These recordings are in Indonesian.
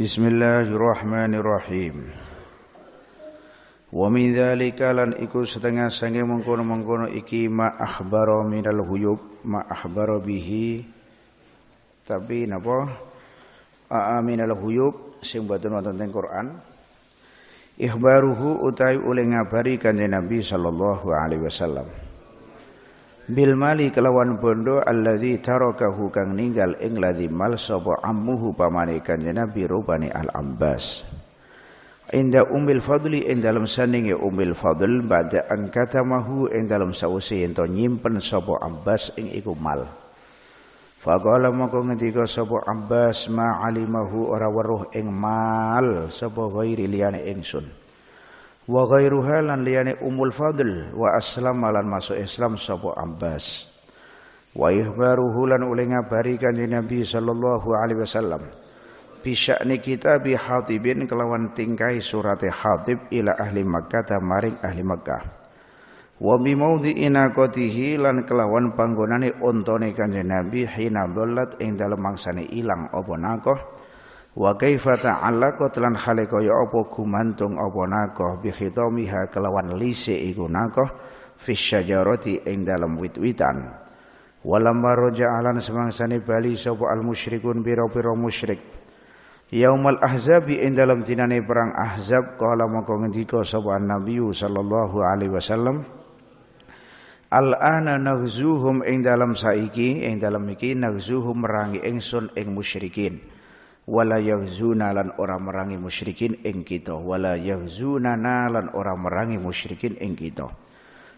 بسم الله الرحمن الرحيم ومن ذلك لن sange mengkono-mengkono iki akhbaro minal huyub ma bihi tapi napa aminal huyub sing boten wonten teng Quran ikhbaruhu utai oleh ngabari kanjeng Nabi sallallahu alaihi wasallam bil mali kelawan bondo allazi tarakahu kang ninggal ing ladzi mal sapa ammuhu pamane kanjeng Nabi rubani Al ambas. Inda umil fadli ing dalam sandinge umil fadl ba'da an katamahu ing dalam sause ento nyimpen sapa ambas ing iku mal Faqala moko ngendika sapa ambas ma alimahu ora weruh ing mal sapa ghairi liyane ingsun wa ghairuha lan liyane umul fadl wa aslam lan masuk Islam sapa Abbas wa ihbaruhu lan oleh ngabari kanjeng Nabi sallallahu alaihi wasallam bisya'ni kita bihatibin kelawan tingkai surate hatib ila ahli Makkah ta maring ahli Makkah wa bi maudhi inaqatihi lan kelawan panggonane ontone kanjeng Nabi hina dhallat ing dalem mangsane ilang apa nakoh wa kaifa ta'allaqat tlan hale kaya apa gumantung apa nakoh bi khitamiha kelawan lise iku nakoh fi syajarati ing dalem wit-witan walamma Alan semangsani bali sapa al musyrikun pira-pira musyrik Yaumal Ahzabi ing dalam tinane perang Ahzab kala maka ngendika sapa Nabi sallallahu alaihi wasallam Al ana naghzuhum ing dalam saiki ing dalam iki naghzuhum merangi ingsun ing musyrikin wala yahzuna lan ora merangi musyrikin ing kita wala yahzuna lan ora merangi musyrikin ing kita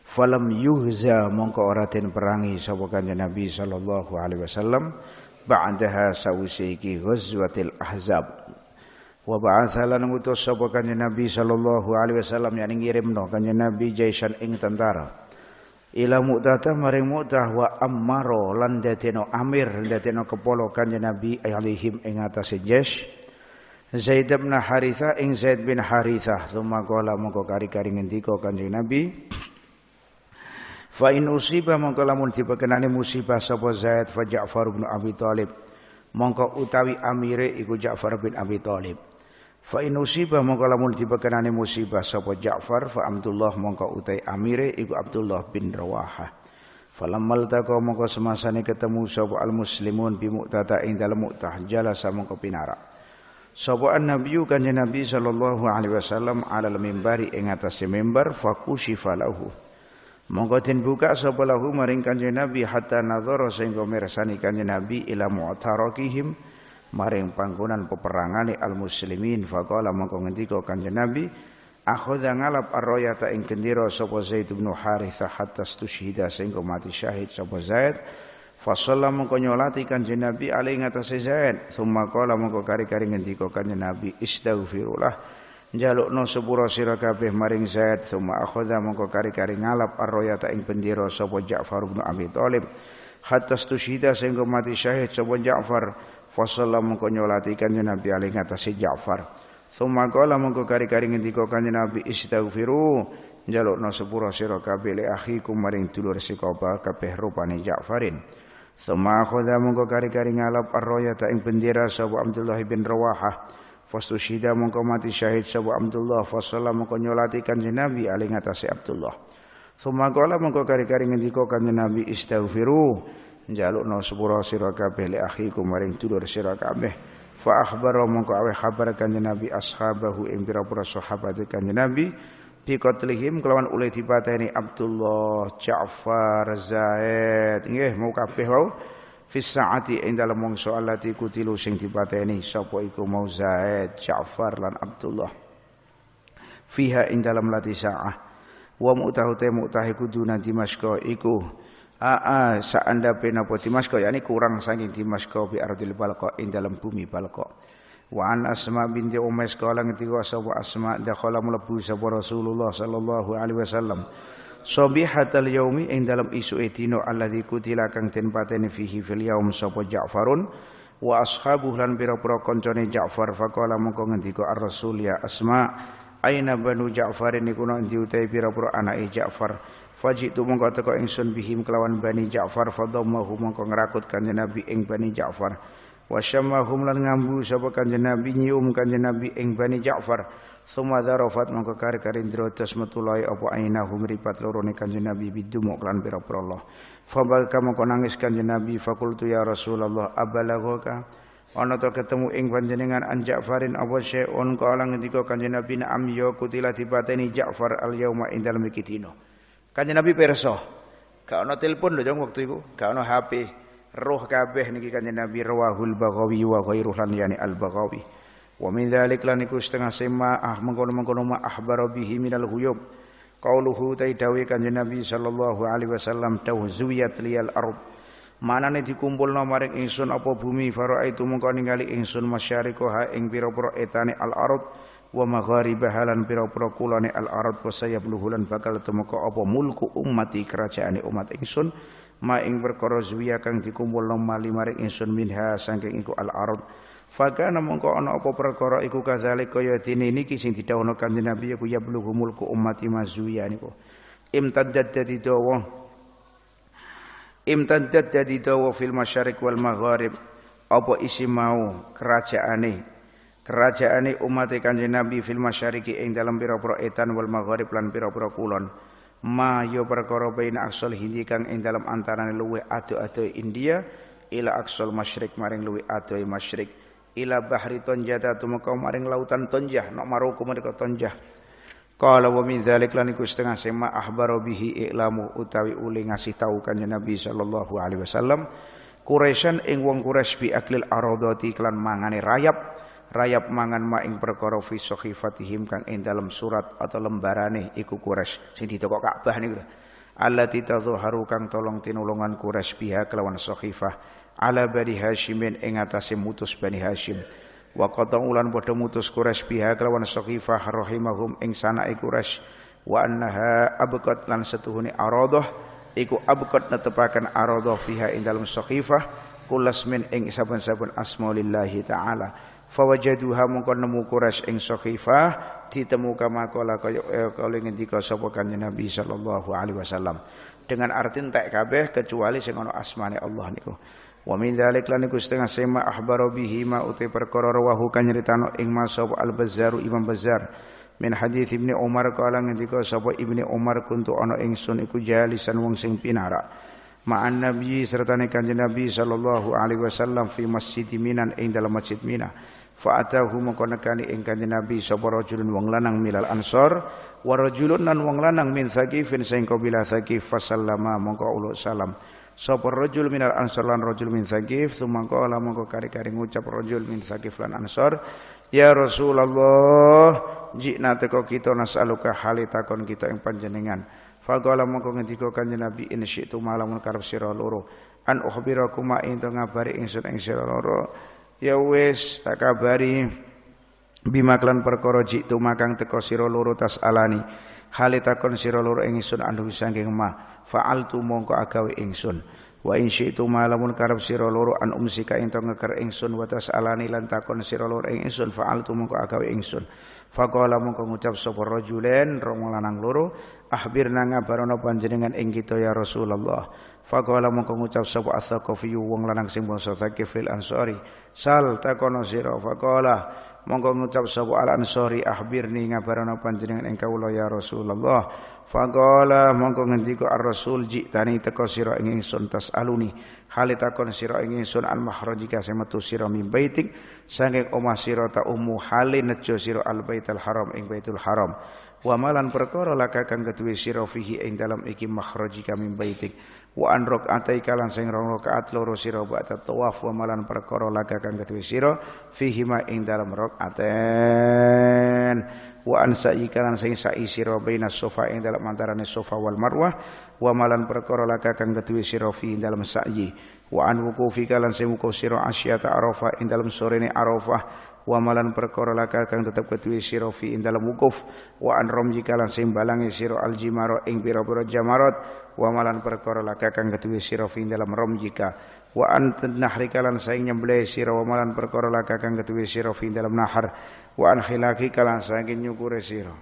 falam yuhza mongko ora den perangi sapa kanjeng Nabi sallallahu alaihi wasallam ba'daha sawise iki ghazwatil ahzab wa ba'atha lan ngutus sapa kanjeng Nabi sallallahu alaihi wasallam yang ngirimno kanjeng Nabi jaisan ing tentara ila mu'tata maring mu'tah wa ammaro lan dadeno amir dadeno kepolo kanjeng Nabi alaihim ing atase zaidabna Zaid bin Haritha ing Zaid bin Haritha thumma qala mongko kari-kari ngendika kanjeng Nabi Fa in usiba mongko lamun dipekenani musibah sapa Zaid fa Ja'far bin Abi Thalib mongko utawi amire iku Ja'far bin Abi Thalib Fa in usibah mongko lamun dibekenani musibah sapa Ja'far fa Abdullah mongko utai amire ibu Abdullah bin Rawahah. Falammal taqa mongko semasane ketemu sapa al muslimun bi muqtata ing dalem muqtah jalasa mongko pinarak. Sapa an-nabiyyu kanjeng Nabi sallallahu alaihi wasallam alal mimbari ing atase mimbar fakushifa lahu. Mongko den buka sapa lahu maring kanjeng Nabi hatta nadhara sehingga mirsani kanjeng Nabi ila mu'tarakihim maring panggonan peperangan al muslimin faqala mongko ngendika kanjeng Nabi akhadha ngalap arroyata ing gendira sapa Zaid bin Harithah hatta stushhida sehingga mati syahid sapa Zaid Fasalla mongko nyolati kanjeng Nabi ali Zaid summa qala mongko kari-kari ngendika kanjeng Nabi istaghfirullah njalukno sepura sira maring Zaid summa akhadha mongko kari-kari ngalap arroyata ing bendera sapa Ja'far bin Abi Thalib hatta stushhida sehingga mati syahid sapa Ja'far Fasallam mengko nyolati kanjeng Nabi alih ngatasi Ja'far. Tsumma qala mengko kari-kari ngendika kanjeng Nabi istaghfiru njalukna sepura sira kabeh li akhikum maring dulur sikapa kabeh rupane Ja'farin. Tsumma khadha mengko kari-kari ngalap ar-rayata ing bendera sapa Abdullah bin Rawahah. Fastushida mengko mati syahid sapa Abdullah fasallam mengko nyolati kanjeng Nabi alih ngatasi Abdullah. Tsumma qala mengko kari-kari ngendika kanjeng Nabi istaghfiru Jaluk sepura sira kabeh li akhikum maring dulur sira kabeh fa akhbaro mongko awe kabar kanjeng Nabi ashabahu ing pira-pira sahabat kanjeng Nabi bi qatlihim kelawan oleh dipateni Abdullah Ja'far Zaid nggih mau kabeh wau fis saati ing dalem mangsa allati kutilu sing dipateni sapa iku mau Zaid Ja'far lan Abdullah fiha ing dalem lati saah wa mu'tahu te mu'tahiku nanti Dimashq iku Aa ah, ah, saanda penapa Dimasko yakni kurang saking Dimasko bi ardil balqa ing dalam bumi balqa. Wa an Asma binti Umais kala ngetika sapa Asma dakhala mlebu sapa Rasulullah sallallahu alaihi wasallam. Sobihatal yaumi ing dalam isu etino Allah kutila kang den pateni fihi fil yaum sapa Ja'farun wa ashabu lan pira-pira kancane Ja'far faqala mengko ngendika ar-rasul ya Asma aina banu Ja'far niku nang diutai pira-pira anake Ja'far Fajitu mongko teko ingsun bihim kelawan Bani Ja'far fadhammahu mongko ngrakut kanjeng Nabi ing Bani Ja'far. Wa syammahum lan ngambu sapa kanjeng Nabi nyium kanjeng Nabi ing Bani Ja'far. Suma zarafat mongko kare-kare ndrotes metulai apa ainahum ripat loro ne kanjeng Nabi bidumuk lan pira-pira Allah. Fabalka mongko nangis kanjeng Nabi fakultu ya Rasulullah abalaghaka ana to ketemu ing panjenengan an Ja'farin apa syai'un kala ngendika kanjeng Nabi na'am ya kutila dipateni Ja'far al yauma indal mikitino Kanjeng Nabi perso. Gak ono telepon lho jong waktu iku, gak ono HP. Roh kabeh niki Kanjeng Nabi rawahul Baghawi wa ghairuh lan yani al-Baghawi. Wa min dzalik lan iku setengah sema ah mengkono-mengkono ma ahbara bihi minal ghuyub. Qauluhu taidawi Kanjeng Nabi sallallahu alaihi wasallam tawzuyat liyal ard. Manane dikumpulna maring ingsun apa bumi faraaitu mengko ningali ingsun masyariqaha ing pira-pira etane al-ard wa magharibaha lan pira-pira kulane al arad wa sayabluhu lan bakal temeka apa mulku ummati kerajaane umat ingsun ma ing perkara zuya kang dikumpul mali maring ingsun minha saking iku al arad Fakana mongko ana apa perkara iku kadzalik kaya dene niki sing didhawuhna Kanjeng Nabi ya ya bulughu mulku ummati mazuya niku. Imtaddat dadi dawa. Imtaddat dadi dawa fil masyariq wal magharib. Apa isi mau kerajaane kerajaane umat Kanjeng Nabi fil masyariqi ing dalam pira-pira etan wal maghrib lan pira-pira kulon ma yo perkara baina aksal hindi kang ing dalam antarane luwih ado-ado India ila aksal masyrik maring luwih ado masyrik ila bahri tonjata tumeka maring lautan tonjah nok maruku mereka tonjah Qala wa min dzalik lan iku setengah sema ahbaro bihi i'lamu utawi uli ngasih tahu kanjeng Nabi sallallahu alaihi wasallam Quraisyan ing wong Quraisy bi aklil aradati klan mangane rayap rayap mangan maing perkara fi sahifatihim kang ing dalam surat atau lembarane iku Quraisy sing ditokok Ka'bah niku allati tadhharu kang tolong tinulungan Quraisy biha kelawan sahifah ala bani Hashimin ing atase mutus Bani Hashim wa ulan padha mutus Quraisy biha kelawan sahifah rahimahum ing sanae Quraisy wa annaha abqat lan setuhune aradah iku abqat netepaken aradah fiha ing dalam sahifah kulasmin ing saben-saben asma taala fawajaduha mongko nemu Quraisy ing sakhifah ditemukan makalah kaya eh, kala ngendika sapa kanjeng Nabi sallallahu alaihi wasallam dengan arti entek kabeh kecuali sing ana asmane Allah niku Wa min dzalik lan iku setengah sema akhbaro bihi ma uti perkara rawahu kang nyritano ing masab al-Bazzar Imam Bazzar min hadis Ibnu Umar kala ngendika sapa Ibnu Umar kuntu ana ingsun iku jalisan wong sing pinara ma'an nabi serta kanjeng nabi sallallahu alaihi wasallam fi masjid Minan ing dalam masjid Mina Fa'atahu mongko nekani ing kanjeng Nabi sapa rajulun wong lanang milal ansor wa rajulun nan wong lanang min Thaqifin sing kabila Thaqif fasallama mongko ulo salam. Sapa rajul minal ansor lan rajul min Thaqif sumangko ala mongko kari-kari ngucap rajul min Thaqif lan ansor ya Rasulullah jikna teko kita nasaluka halitakon kita ing panjenengan. Faqala mongko ngendika kanjeng Nabi in malamun karep sira loro an ukhbirakum ma ing ngabari ingsun ing sira loro ya wis tak kabari bima klan perkara jitu makang teko sira loro alani. hale takon sira loro ingsun anu saking ma fa'altu mongko agawe ingsun wa in syi'tu malamun karab sira loro an umsika ento ngeker ingsun wa alani lan takon sira loro ing ingsun fa'altu mongko agawe ingsun faqala mongko ngucap sapa rajulen rong lanang loro ahbirna ngabarono panjenengan ing kita ya Rasulullah Fagola mongko ngucap sapa Atsaqafi wong lanang sing bangsa Thaqif fil Ansari. Sal takono sira fagola mongko ngucap sapa Al Ansari ahbirni ngabarana panjenengan ing kawula ya Rasulullah. fagola mongko ngendika Ar Rasul tani teko sira ing ingsun tasaluni. Hale takon sira ing ingsun al mahrajika sing metu sira min baitik saking omah sira ta ummu hale nejo sira al baitul haram ing baitul haram. Wa malan perkara laka kang keduwe sira fihi ing dalam iki mahrojika min baitik wa an raka'ataika kalan sing rong rakaat loro sira ba'da tawaf wa malan perkara laga kang kedue sira fihi ma ing dalam rakaaten wa an sa'ika kalan sing sa'i sira baina sofa ing dalam antarané sofa wal marwah wa malan perkara laga kedue sira fi ing dalam sa'yi wa an wukufika kalan sing wukuf sira asyata arafah ing dalam sorene arafah wa malan perkara laka kang tetep kedue fi indalam dalam wukuf wa an kalan lan simbalange sira aljimaro ing pira jamarot wa malan perkara laka kang sira fi dalam romjika wa antan nahrika lan saing nyembelih sira wa malan perkara laka kang sira fi dalam nahar wa an khilaki kalan saking nyukure sira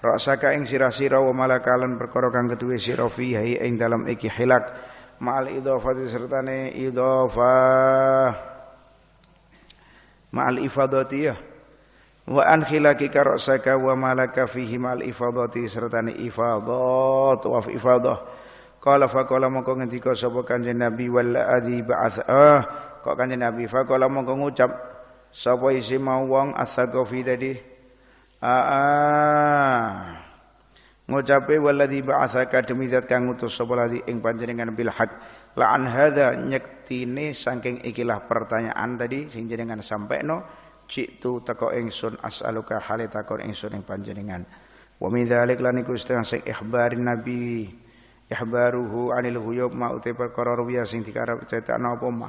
Rasaka ing sira sira wa malakalan perkara kang ketuwe sira fi ing dalam iki hilak ma'al idhafati sertane idhafah ma'al ifadati ya wa an khilaki karosaka wa malaka fihi mal ifadati serta ni ifadat wa ifadah qala fa qala mongko ngendika sapa kanjeng nabi wal adhi ba'athah kok kanjeng nabi fa qala mongko ngucap sapa isi mau wong ah tadi ah. aa ngucape waladhi ba'athaka demi zat kang utus sapa ladhi ing panjenengan bil haq la an hadza nyektine saking ikilah pertanyaan tadi sing jenengan no Jitu teko ingsun as'aluka hale takon ingsun ing panjenengan. Wa min dzalik lan iku sing nabi ihbaruhu anil huyub ma uti perkara ruwiya sing dikarep cetakna apa ma.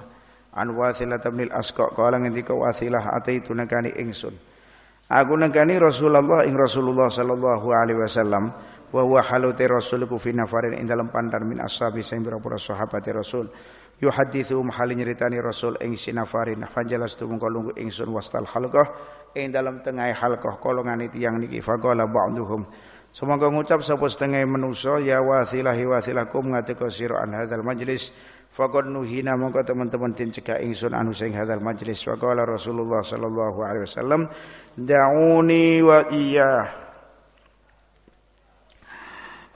An wasilah tabnil asqa kala ngendika wasilah ataitu nekani ingsun. Aku nekani Rasulullah ing Rasulullah sallallahu alaihi wasallam wa huwa halute rasulku fi nafarin ing dalam pandar min ashabi sing pira Rasul yuhadithu mahali nyeritani rasul ing sinafarin nah, fajalas tu mungko lungguh ingsun wastal halqah ing dalam tengah halqah kolongan itu yang niki faqala ba'dhum Semoga ngucap sapa setengah manusa ya wasilahi ya wasilakum ngateko sira an hadzal majlis faqad nuhina mongko teman-teman tin cegah ingsun anu sing hadzal majlis faqala Rasulullah sallallahu alaihi wasallam da'uni wa iya.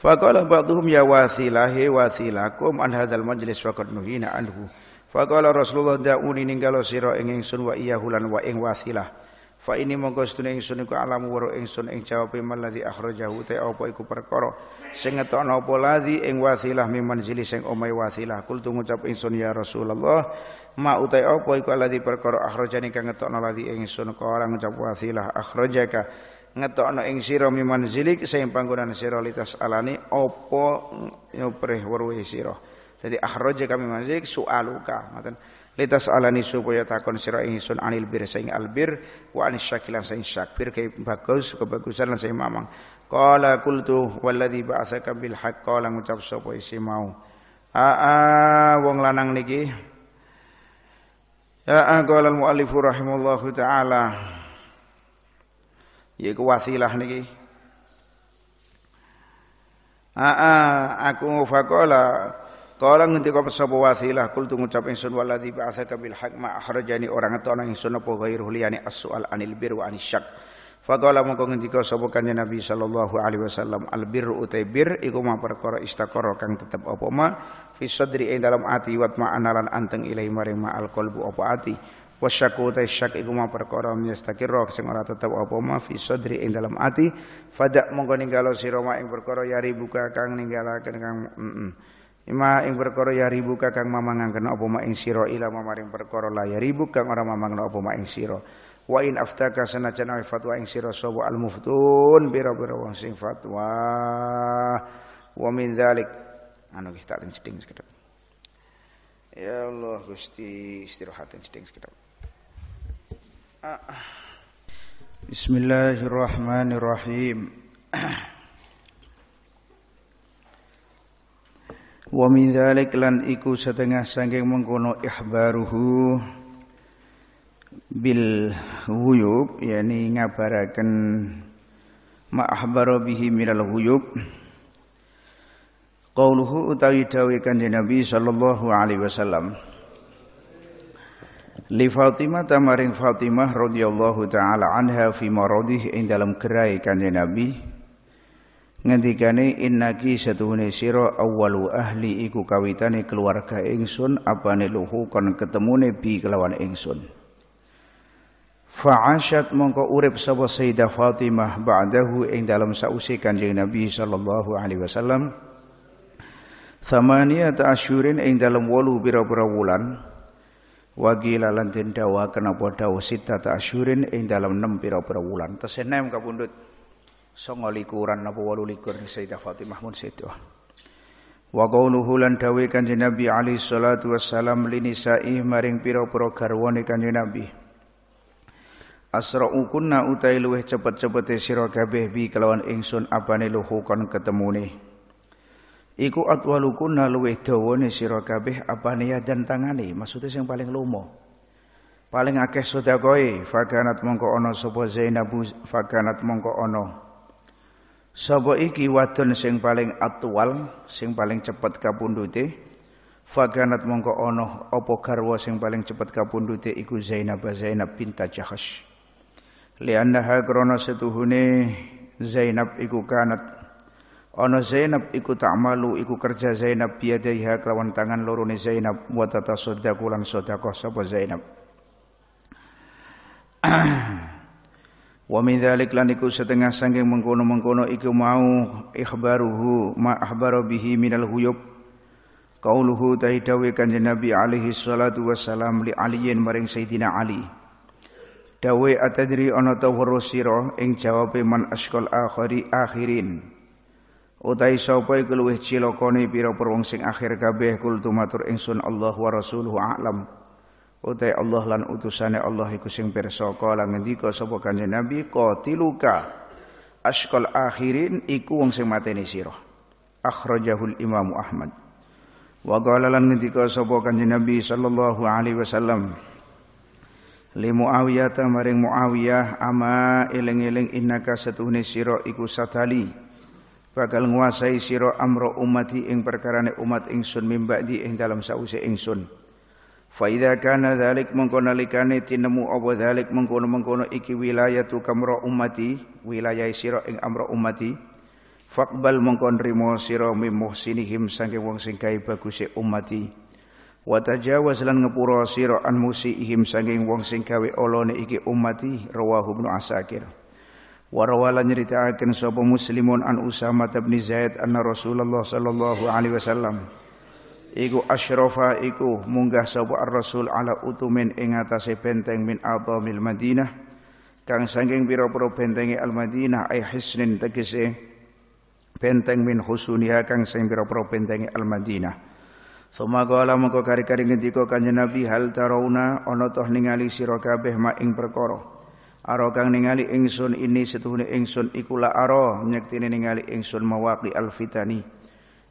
Faqala ba'dhum ya wasilahi wasilakum an hadzal majlis faqad nuhina anhu. Faqala Rasulullah da'uni ninggalo sira ing ingsun wa iyahu lan wa ing wasilah. Fa ini monggo sedune ingsun iku alamu waro ingsun ing jawab malazi akhrajahu ta apa iku perkara sing ngetokno apa lazi ing wasilah miman jili sing wasilah. Kul tu ngucap ingsun ya Rasulullah ma utai apa iku alazi perkara akhrajani kang ngetokno ladi ingsun ka orang ngucap wasilah akhrajaka ngetokno ing sira miman zilik sing panggonan sira litas alani opo nyopreh weruhe sira Jadi akhraja kami manzilik sualuka ngoten litas alani supaya takon sira ingsun anil bir sing albir wa anis syakilan sing syakbir ke bagus kebagusan lan sing mamang qala qultu wallazi ba'atsaka bil haqq qala ngucap sapa isi mau aa wong lanang niki ya qala al muallif rahimallahu taala yaiku wasilah niki Aa ah, ah, aku faqala qala ngendika sapa wasilah kul tu ngucap ingsun waladzi ba'atsaka bil haq ma akhrajani orang atono ingsun apa ghairuh liyane as-su'al anil bir wa anisyak Faqala mongko ngendika sapa kanjeng Nabi sallallahu alaihi wasallam al birru utai bir iku ma perkara istaqara kang tetep apa ma fi sadri ing dalam ati wat maanalan anteng ilahi maring ma al qalbu apa ati wasyaku ta syak iku ma perkara yastakirra sing ora tetep apa ma fi sadri ing dalam ati fada mongko ninggalo sira ma ing perkara yari buka kang ninggalaken kang Ima ing perkara ya ribuka kang mamang kena apa ma ing sira ila mamaring perkara la ya kang ora mamangna apa ma ing sira wa in aftaka sanajan fatwa ing sira sapa al muftun bira wong sing fatwa wa min dzalik anu kita tak sekedap ya Allah Gusti istirahat yang sekedap Bismillahirrahmanirrahim. الله wa min dzalik lan iku setengah saking mengkono ihbaruhu bil huyub yakni ngabaraken ma bihi minal huyub qauluhu utawi dawuh kanjeng Nabi sallallahu alaihi wasallam Li Fatimah tamaring Fatimah radhiyallahu taala anha fi maradih ing dalam kerai kanjeng Nabi ngendikane innaki satuhune sira awwalu ahli iku kawitane keluarga ingsun apane luhu kon ketemune bi kelawan ingsun Fa'asyat mongko urip sapa Sayyidah Fatimah ba'dahu ing dalam sause kanjeng Nabi sallallahu alaihi wasallam Thamaniyata asyurin ing dalam walu pira-pira wulan wa qila lan den dawa kenapa dawu sitat asyurin ing dalam 6 pira-pira wulan tesih 6 kapundhut 29 napa 28 Sayyidah Fatimah mun setua. wa qauluhu lan dawe kanjeng Nabi alaihi salatu wassalam linisa'i maring pira-pira garwane kanjeng Nabi Asra'u kunna utai luweh cepet-cepete sira kabeh bi kelawan ingsun apane luhu kon ketemune Iku atwalukunna luweh dawane sira kabeh apane dan tangane, maksudnya sing paling lomo. Paling akeh sedekah fakanat mongko ana sapa Zainabu fakanat mongko ana. Sapa iki wadon sing paling atwal, sing paling cepet kapundhute. Fakanat mongko ana apa garwa sing paling cepet kapundhute iku Zainab Zainab binta Jahash. Liannaha krana setuhune Zainab iku kanat Ana Zainab iku ta'malu iku kerja Zainab biyadaiha kelawan tangan lorone Zainab wa tatasaddaqu lan sedekah sapa Zainab. Wa min dzalik lan iku setengah saking mengkono-mengkono iku mau ikhbaruhu ma akhbara bihi minal huyub qauluhu tahidawi kanjeng Nabi alaihi salatu wassalam li aliyin maring Sayyidina Ali. Dawe atadri ana ta sira ing jawabe man askol akhiri akhirin utai sapa iku luwih cilakane pira perwong sing akhir kabeh kul tumatur ingsun Allah wa rasuluhu a'lam utai Allah lan utusane Allah iku sing pirsa kala ngendika sapa kanjeng Nabi qatiluka askal akhirin iku wong sing mateni sira akhrajahul Imam Ahmad wa qala lan ngendika sapa kanjeng Nabi sallallahu alaihi wasallam li Muawiyah maring Muawiyah ama eling-eling innaka satune sira iku sadali bakal nguasai siro amro umati ing perkarane umat ingsun di ing dalam sause ingsun sun faida kana dalik mengko nalikane tinemu apa dalik mengkono-mengkono iki tu kamro umati wilayah siro ing amro umati fakbal mengko siro sira mim muhsinihim sangke wong sing gawe umati wa tajawaz lan ngepura sira an musiihim sange wong sing gawe olone iki umati rawahu ibnu asakir Warawala nyeritaaken sapa muslimun an Usama bin Zaid anna Rasulullah sallallahu alaihi wasallam iku asyrafa iku munggah sapa ar-rasul ala utumin ing atase benteng min adamil Madinah kang sangking pira-pira bentenge al-Madinah ay hisnin tegese benteng min husuniha kang saking pira-pira bentenge al-Madinah Suma kala mengko kari-kari ngendika Kanjeng Nabi hal tarauna ana toh ningali sira kabeh ma ing perkara Aro kang ningali ingsun ini setuhune ingsun ikula la aro nyektine ningali ingsun mawaqi alfitani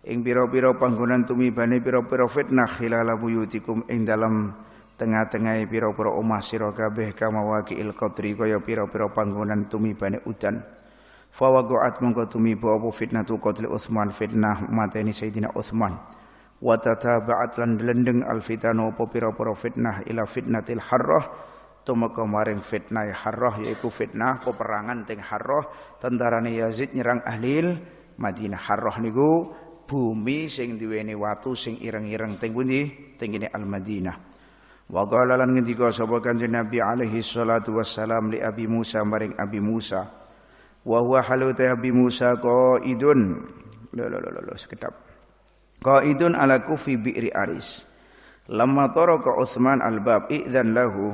ing pira-pira panggonan tumibane pira-pira fitnah hilala buyutikum ing dalam tengah-tengahe pira-pira omah sira kabeh kamawaqi alqatri kaya pira-pira panggonan tumibane udan fawagoat mongko tumiba apa fitnah qatl Utsman fitnah mateni Sayyidina Utsman wa tataba'at lan lendeng alfitano apa pira-pira fitnah ila fitnatil harrah tumeka maring fitnah ya harrah yaitu fitnah peperangan teng harrah tentarane Yazid nyerang ahlil Madinah harrah niku bumi sing diweni watu sing ireng-ireng teng pundi teng Al Madinah wa qala lan ngendika sapa kanjeng Nabi alaihi salatu wassalam li Abi Musa maring Abi Musa wa huwa haluta Abi Musa qaidun lo lo lo lo sekedap qaidun ala kufi bi'ri aris lamma taraka Utsman al-bab idzan lahu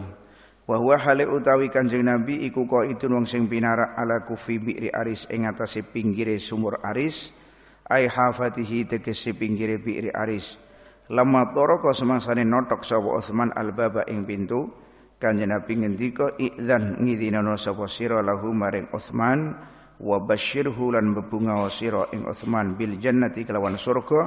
wa huwa hale utawi kanjeng nabi iku itu wong sing pinara ala kufi bi'ri aris ing atase pinggire sumur aris ai hafatihi tegese pinggire bi'ri aris lama toroko semangsane notok sapa Utsman al-baba ing pintu kanjeng nabi ngendika idzan ngidinana sapa sira lahu maring Utsman wa basyirhu lan bebunga sira ing Utsman bil jannati kelawan surga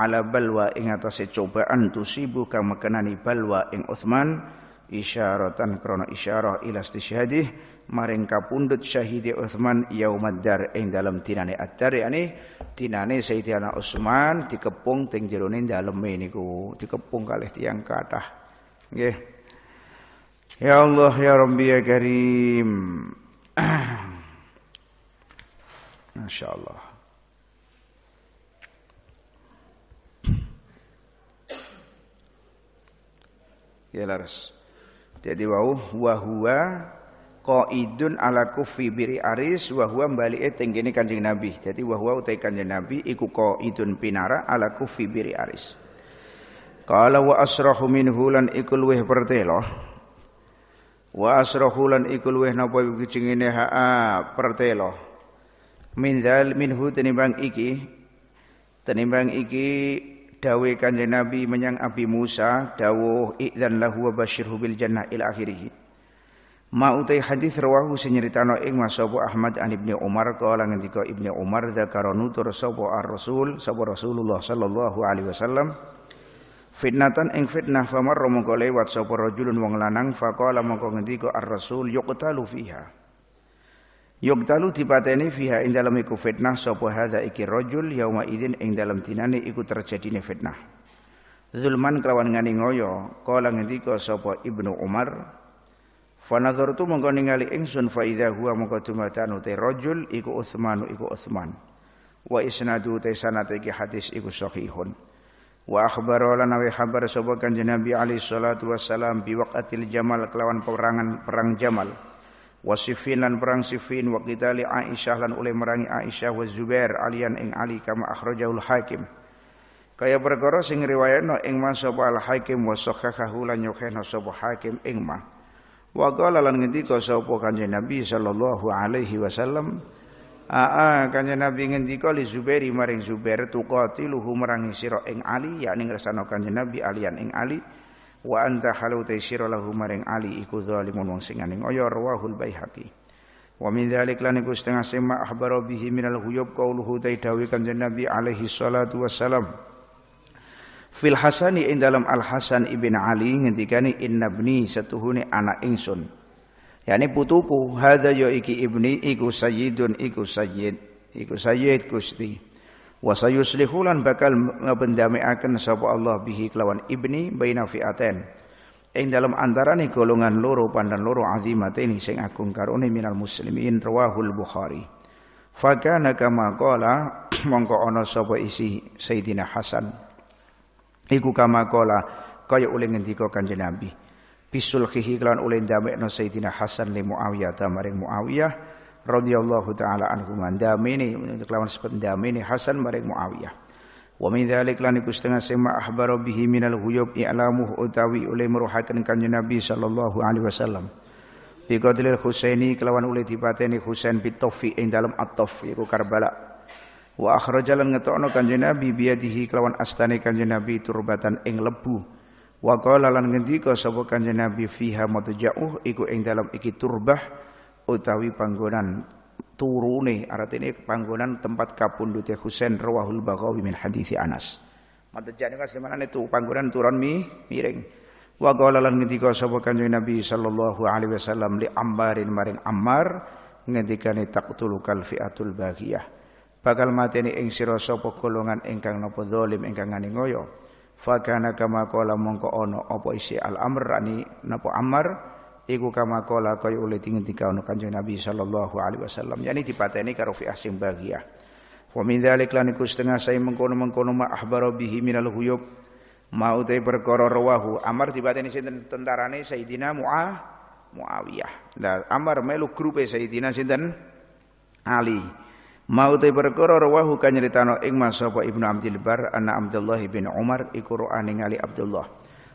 ala balwa ing atase cobaan tusibu kang mekenani balwa ing Utsman isyaratan krono isyarah ila istisyhadih maring kapundhut syahidi Utsman yaumaddar ing dalem tinane addar yakni tinane Sayyidina Utsman dikepung teng jerone daleme niku dikepung kalih tiyang kathah nggih Ya Allah ya Rabbi ya Karim Masya Allah Ya laras jadi wau wa huwa ala kufi biri aris wahua huwa eting tenggene Kanjeng Nabi. Jadi wahua utai Kanjeng Nabi iku idun pinara ala kufi biri aris. Kalau wa asrohu min hulan iku luweh pertelo. Wa asrahu lan iku luweh napa kicingine ha pertelo. Min hutan minhu tenimbang iki tenimbang iki dawe kanjeng Nabi menyang Abi Musa dawuh idzan lahu wa basyirhu bil jannah ila akhirih ma utai hadis rawahu sinyeritano ing masapa Ahmad an Ibnu Umar kala ngendika Ibnu Umar zakara nutur sapa ar-rasul sapa Rasulullah sallallahu alaihi wasallam fitnatan ing fitnah famar mongko lewat sapa rajulun wong lanang faqala mongko ngendika ar-rasul yuqtalu fiha Yugtalu dipateni fiha ing dalam iku fitnah sapa hadza iki rajul yauma idzin ing dalem dinane iku terjadine fitnah. Zulman kelawan ngani ngoyo kala ngendika sapa Ibnu Umar fa nazartu mongko ningali ingsun fa idza huwa mongko dumatanu te rajul iku Utsman iku Utsman. Wa isnadu te sanate iki hadis iku sahihun. Wa akhbaro lan wa khabar sapa Kanjeng Nabi alaihi salatu wassalam bi waqatil Jamal kelawan perangan perang Jamal wasifin lan perang sifin wa qitali Aisyah lan oleh merangi Aisyah wa Zubair alian ing Ali kama akhrajahul Hakim kaya perkara sing riwayatno ing ma sapa al Hakim wa sahahahu lan nyokehna sapa Hakim ing ma wa qala lan ngendika sapa kanjeng Nabi sallallahu alaihi wasallam Aa kanjeng Nabi ngendika li Zubair maring Zubair tuqatiluhu merangi sira ing Ali yakni ngresano kanjeng Nabi alian ing Ali wa anta halu taisira lahu maring ali iku zalimun wong sing aning oyor wahul baihaqi wa min dzalik lan iku setengah sing ma bihi minal huyub qauluhu taidawi kanjeng nabi alaihi salatu wassalam fil hasani ing dalam al hasan ibn ali ngendikane satu setuhune anak ingsun yakni putuku hadza yo ya iki ibni iku sayyidun iku sayyid iku sayyid gusti wa sayuslihu lan bakal ngabendamekaken sapa Allah bihi kelawan ibni baina fi'atain ing dalam antarane golongan loro pandan loro azimatain sing agung karone minal muslimin rawahul bukhari fakana kama qala mongko ana sapa isi sayidina hasan iku kama qala kaya oleh ngendika kanjeng nabi bisulhihi kelawan oleh ndamekno sayidina hasan li muawiyah maring muawiyah radhiyallahu taala anhuma damini kelawan sebut damini Hasan bareng Muawiyah wa min dzalik lan iku setengah sema ahbaro bihi minal huyub i'lamuh utawi oleh meruhaken kanjeng Nabi sallallahu alaihi wasallam bi qatlil Husaini kelawan oleh dipateni Husain bi Tawfi ing dalam at-Taff iku Karbala wa akhrajalan ngetokno kanjeng Nabi biadihi kelawan astane kanjeng Nabi turbatan ing lebu wa qala lan ngendika sapa kanjeng Nabi fiha matja'uh iku ing dalam iki turbah utawi panggonan turune artinya panggonan tempat kapundute Husain rawahul Baghawi min hadisi Anas. Madejane kan selimanan itu panggonan turun mi miring. Wa qala lan ngendika sapa Kanjeng Nabi sallallahu alaihi wasallam li Ammarin maring Ammar ngendikane taqtulu kal fi'atul baghiyah. Bakal mateni ing sira sapa golongan ingkang napa zalim ingkang ngani ngoyo. Fakana kama qala mongko ana apa isi al-amrani napa Ammar iku kama qala kaya oleh tingendika ono kanjeng Nabi sallallahu alaihi wasallam yani dipateni karo fi asim baghiyah wa min dzalik lan iku setengah saya mengkono-mengkono ma ahbara bihi minal huyub mau te perkara rawahu amar dipateni sinten tentarane sayidina Mu'ah Muawiyah lah amar melu grupe sayidina sinten Ali Mau te perkara rawahu kang ing mas sapa Ibnu Abdul Bar ana Abdullah bin Umar iku ro ningali Abdullah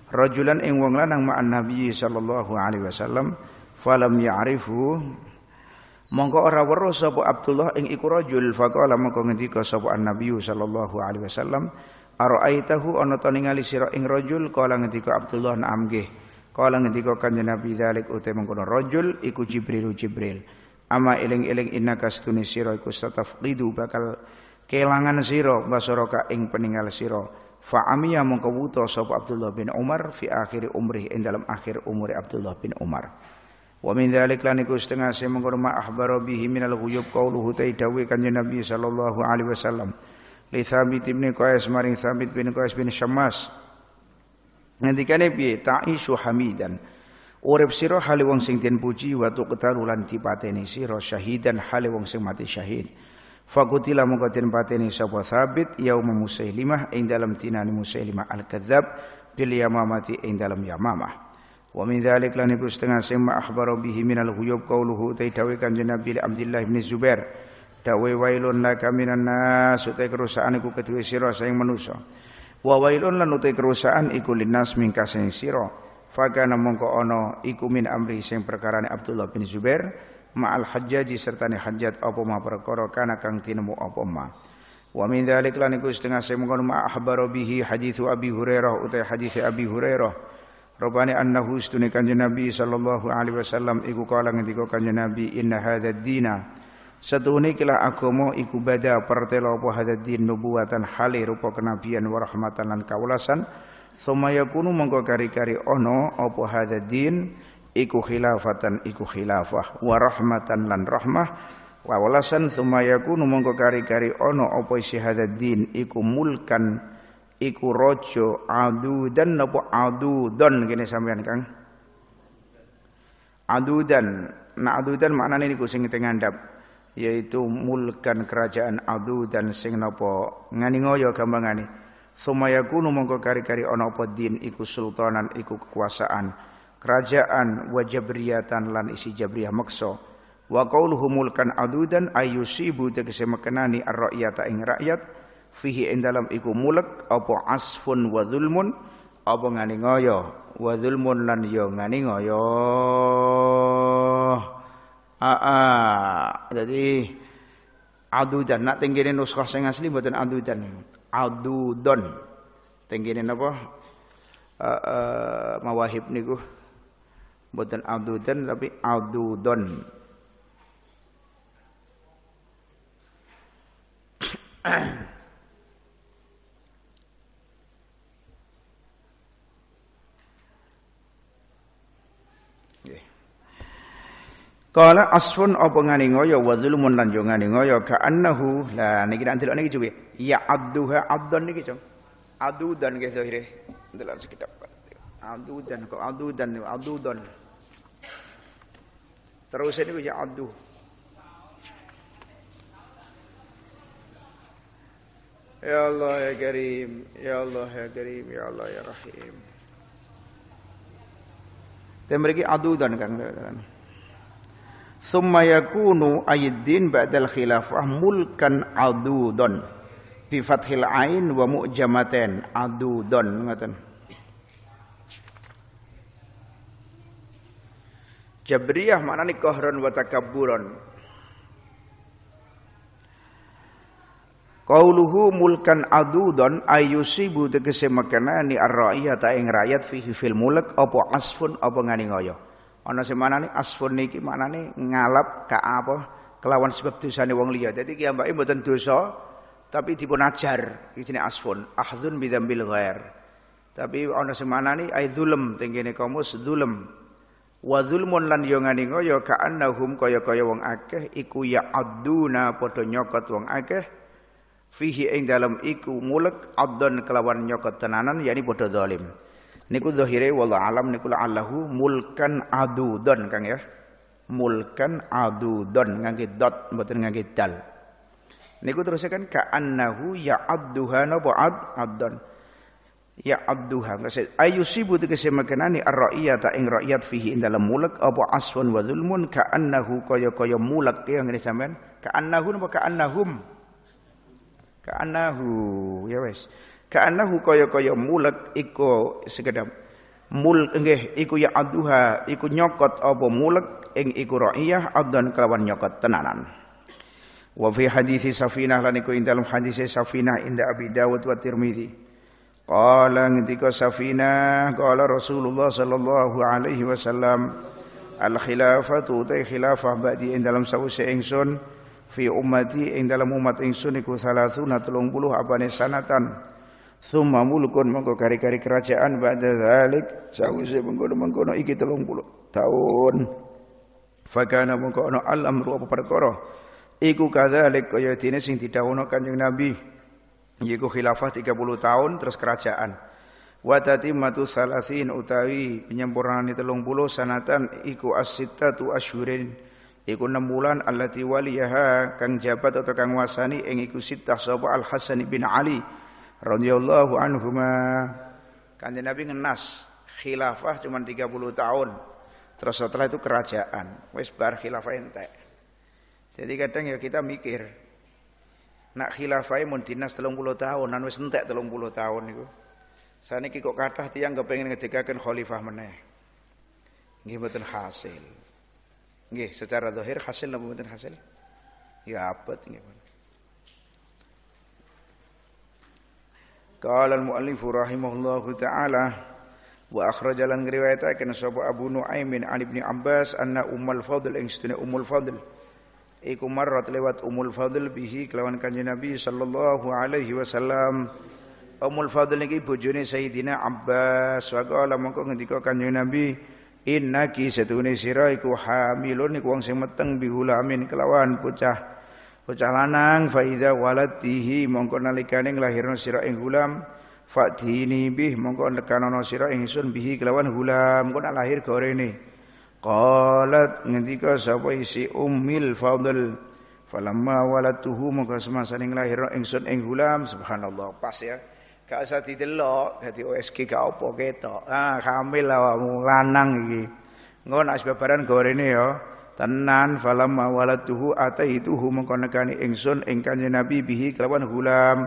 rajulan ing wong lanang ma'an nabi sallallahu alaihi wasallam falam ya'rifu mongko ora weruh sapa Abdullah ing iku rajul faqala mongko ngendika sapa an-nabi sallallahu alaihi wasallam aro ana ta ningali sira ing rajul kala ngendika Abdullah na'am nggih kala ngendika kanjeng nabi zalik uta mengkono rajul iku jibril jibril ama eling-eling innaka stune sira iku satafqidu bakal kelangan sira basoroka ing peninggal sira Fa'amiya mongko wuto sapa Abdullah bin Umar fi akhir umrih ing dalam akhir umur Abdullah bin Umar. Wa min dzalik lan iku setengah se mengko ma akhbaro bihi minal ghuyub qauluhu ta dawuh kanjeng Nabi sallallahu alaihi wasallam. Li Thabit bin Qais maring Thabit bin Qais bin Syammas. Ngendikane piye ta'isu hamidan. Urip sira hale wong sing den puji wa tuqtalu lan dipateni sira syahidan hale wong sing mati syahid. Fakutila mukatin pateni sapa sabit yauma Musailimah ing dalam tinani Musailimah al-kadzab bil Yamamati ing dalam Yamamah. Wa min dzalik lan ibu setengah sema akhbaru bihi minal ghuyub qauluhu taitawi kanjeng Nabi Abdullah bin Zubair. Dawe wailun laka minan nas utai kerusaan iku kedue sira sing manusa. Wa wailun lan utai kerusaan iku linnas mingka sing sira. Fakana mongko ana iku min amri sing perkarane Abdullah bin Zubair ma'al hajjaji serta ni hajjat apa ma perkara kana kang tinemu apa ma wa min dzalik lan iku setengah sing mengkon ma akhbaro bihi haditsu Abi Hurairah utai hadis Abi Hurairah Rupane annahu stune kanjeng Nabi sallallahu alaihi wasallam iku kala ngendika kanjeng Nabi inna hadzal dina Setuhune kila agama iku bada pertela apa hadzal din nubuatan hale rupa kenabian wa rahmatan lan kawelasan sumaya kunu mengko kari-kari ono apa hadzal din iku khilafatan iku khilafah wa rahmatan lan rahmah wa walasan sumayaku yakunu mongko kari-kari ana apa isi din iku mulkan iku dan adudan napa don kene sampean Kang Adu na nah dan maknane niku sing tengandap yaitu mulkan kerajaan adu dan sing napa ngani ngoyo gampangane tsumma yakunu mongko kari-kari ana apa din iku sultanan iku kekuasaan kerajaan wa jabriyatan lan isi jabriyah maksa wa qauluhu mulkan adudan ayusibu tegese mekenani ar-ra'yata ing rakyat fihi ing dalam iku mulek apa asfun wa zulmun apa ngani ngoyo wa zulmun lan yo ya ngani ngoyo aa jadi adudan nak tenggene nuskah sing asli mboten adudan adudon tenggene napa uh, uh, mawahib niku Bukan abdudan tapi abdudon. Kala asfun apa ngani ngoyo wa zulmun lan yo ngani ngoyo ka annahu la niki nak delok niki cuwi ya adduha addon niki cung adudan ge zahire delok sekitar adudan kok adudan Adudan ya? terus ini gue adu Ya Allah ya Karim, ya Allah ya Karim, ya Allah ya Rahim. Dan mereka adudan kan katakan. Summa yakunu ayyidin ba'dal khilafah mulkan adudan bi ain wa mu'jamatain adudan ngatan. Jabriyah maknanya kohron wa takabburon. Qauluhu mulkan adudon ayusibu tegese makanani ar-ra'iyata ing rakyat fihi fil mulk apa asfun apa ngani ngoyo. Ana sing manani asfun niki maknane ngalap ka apa kelawan sebab dosane wong liya. Dadi ki ambake mboten dosa tapi dipun ajar iki jenenge asfun ahdun bidambil ghair. Tapi ana sing ay zulm tengene kamus zulm wa zulmun lan yo ngani ngoyo ka'annahum kaya-kaya wong akeh iku ya na padha nyokot wong akeh fihi ing dalam iku mulek adon kelawan nyokot tenanan yani padha zalim niku zahire wallahu alam niku allahu mulkan adudon Kang ya mulkan adudon ngangge dot mboten ngangge dal niku terus kan ka'annahu ya adduha napa ad adon ya abduha ngase ayusibu tegese makanani ar-ra'iyya ta ing ra'iyat fihi ing dalam mulak apa aswan wa zulmun ka annahu kaya kaya mulak ya ngene sampean ka annahu apa ka annahum ka annahu ya wes ka annahu kaya kaya mulak iku sekedap mul nggih iku ya abduha iku nyokot apa mulak ing iku ra'iyah adan kelawan nyokot tenanan wa fi hadisi safinah lan iku ing dalam hadis safinah inda abi dawud wa tirmidzi Qala ngendika Safinah qala Rasulullah sallallahu alaihi wasallam al khilafatu ta khilafah ba'di ing dalam sawise ingsun fi ummati ing dalam umat ingsun iku 30 30 apane sanatan summa mulkun mengko kari-kari kerajaan ba'da zalik sawise mengkono-mengkono iki 30 tahun fakana mengko ana al amru apa perkara iku kadzalik kaya dene sing didhawuhna kanjeng Nabi Yiku khilafah 30 tahun terus kerajaan. Wa tatimmatu salasin utawi penyempurnaan telung puluh sanatan iku as-sittatu asyhurin iku 6 bulan allati waliyaha kang jabat atau kang wasani ing iku sittah sapa Al Hasan bin Ali radhiyallahu anhuma. Kanjeng Nabi ngenas khilafah cuma 30 tahun. Terus setelah itu kerajaan. Wis bar khilafah entek. Jadi kadang ya kita mikir, nak khilafai mun dinas puluh tahun nan wis entek puluh tahun niku niki kok kathah tiyang kepengin ngedekaken khalifah meneh mana? mboten hasil nggih secara zahir hasil napa mboten hasil ya abet nggih Qala al-mu'allif rahimahullahu ta'ala wa akhraja lan ngriwayataken sapa Abu Nuaim bin Ali bin Abbas anna Ummul Fadl ing Ummul Fadl iku marrat lewat umul Fadl bihi kelawan Kanjeng Nabi sallallahu alaihi wasallam umul Fadl niki bojone Sayyidina Abbas wa qala mongko ngendika Kanjeng Nabi innaki setune sira iku hamilun iku wong sing meteng bihulamin kelawan bocah bocah lanang fa walat walatihi mongko nalikane nglahirno sira ing gulam fa'tini bih mongko nekanono sira ingsun bihi kelawan gulam alahir lahir gorene Qalat ngendika sapa isi Ummil Fadl falamma walatuhu maka semasa ning lahir ingsun ing gulam subhanallah pas ya gak usah didelok dadi OSG gak apa ketok ah hamil awakmu lanang iki Ngono nak babaran gorene ya tenan falamma walatuhu ataituhu maka nekani ingsun ing kanjeng Nabi bihi kelawan gulam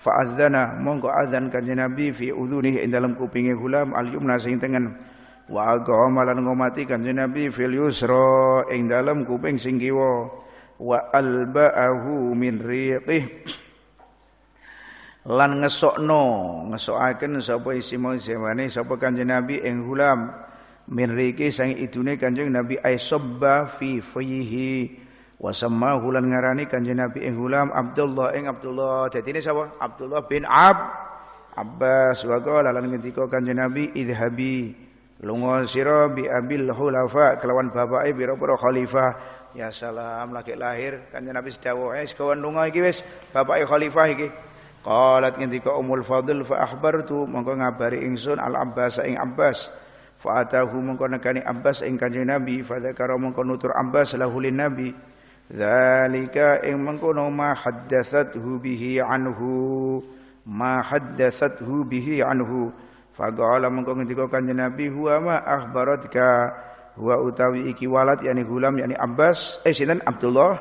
fa adzana mongko azan kanjeng Nabi fi udhunihi ing dalam kupinge gulam al yumna sing tengen wa aqama lan ngomati kanjeng Nabi fil yusra ing dalem kuping sing kiwa wa alba'ahu min riqih lan ngesokno ngesokaken sapa isi mau sewane sapa kanjeng Nabi ing hulam min riqih sang idune kanjeng Nabi aisabba fi fihi wa sammahu lan ngarani kanjeng Nabi ing hulam Abdullah ing Abdullah dadine sapa Abdullah bin Ab Abbas wa qala lan ngendika kanjeng Nabi idhabi Lunga siro bi abil khulafa kelawan bapake biro pira khalifah. Ya salam lagi lahir Kanjeng nabis sedawuh es eh, kawan lunga iki wis ibu e khalifah iki. Qalat ngendika umul Fadl fa tu mongko ngabari ingsun Al Abbas ing Abbas. Fa atahu mongko nekani Abbas ing Kanjeng Nabi fa dzakara mongko nutur Abbas lahu Nabi. Zalika ing mengkono ma hu bihi anhu ma hu bihi anhu. Faqala mengko ngendika Kanjeng Nabi huwa ma huwa utawi iki walat yakni gulam yani Abbas eh sinten Abdullah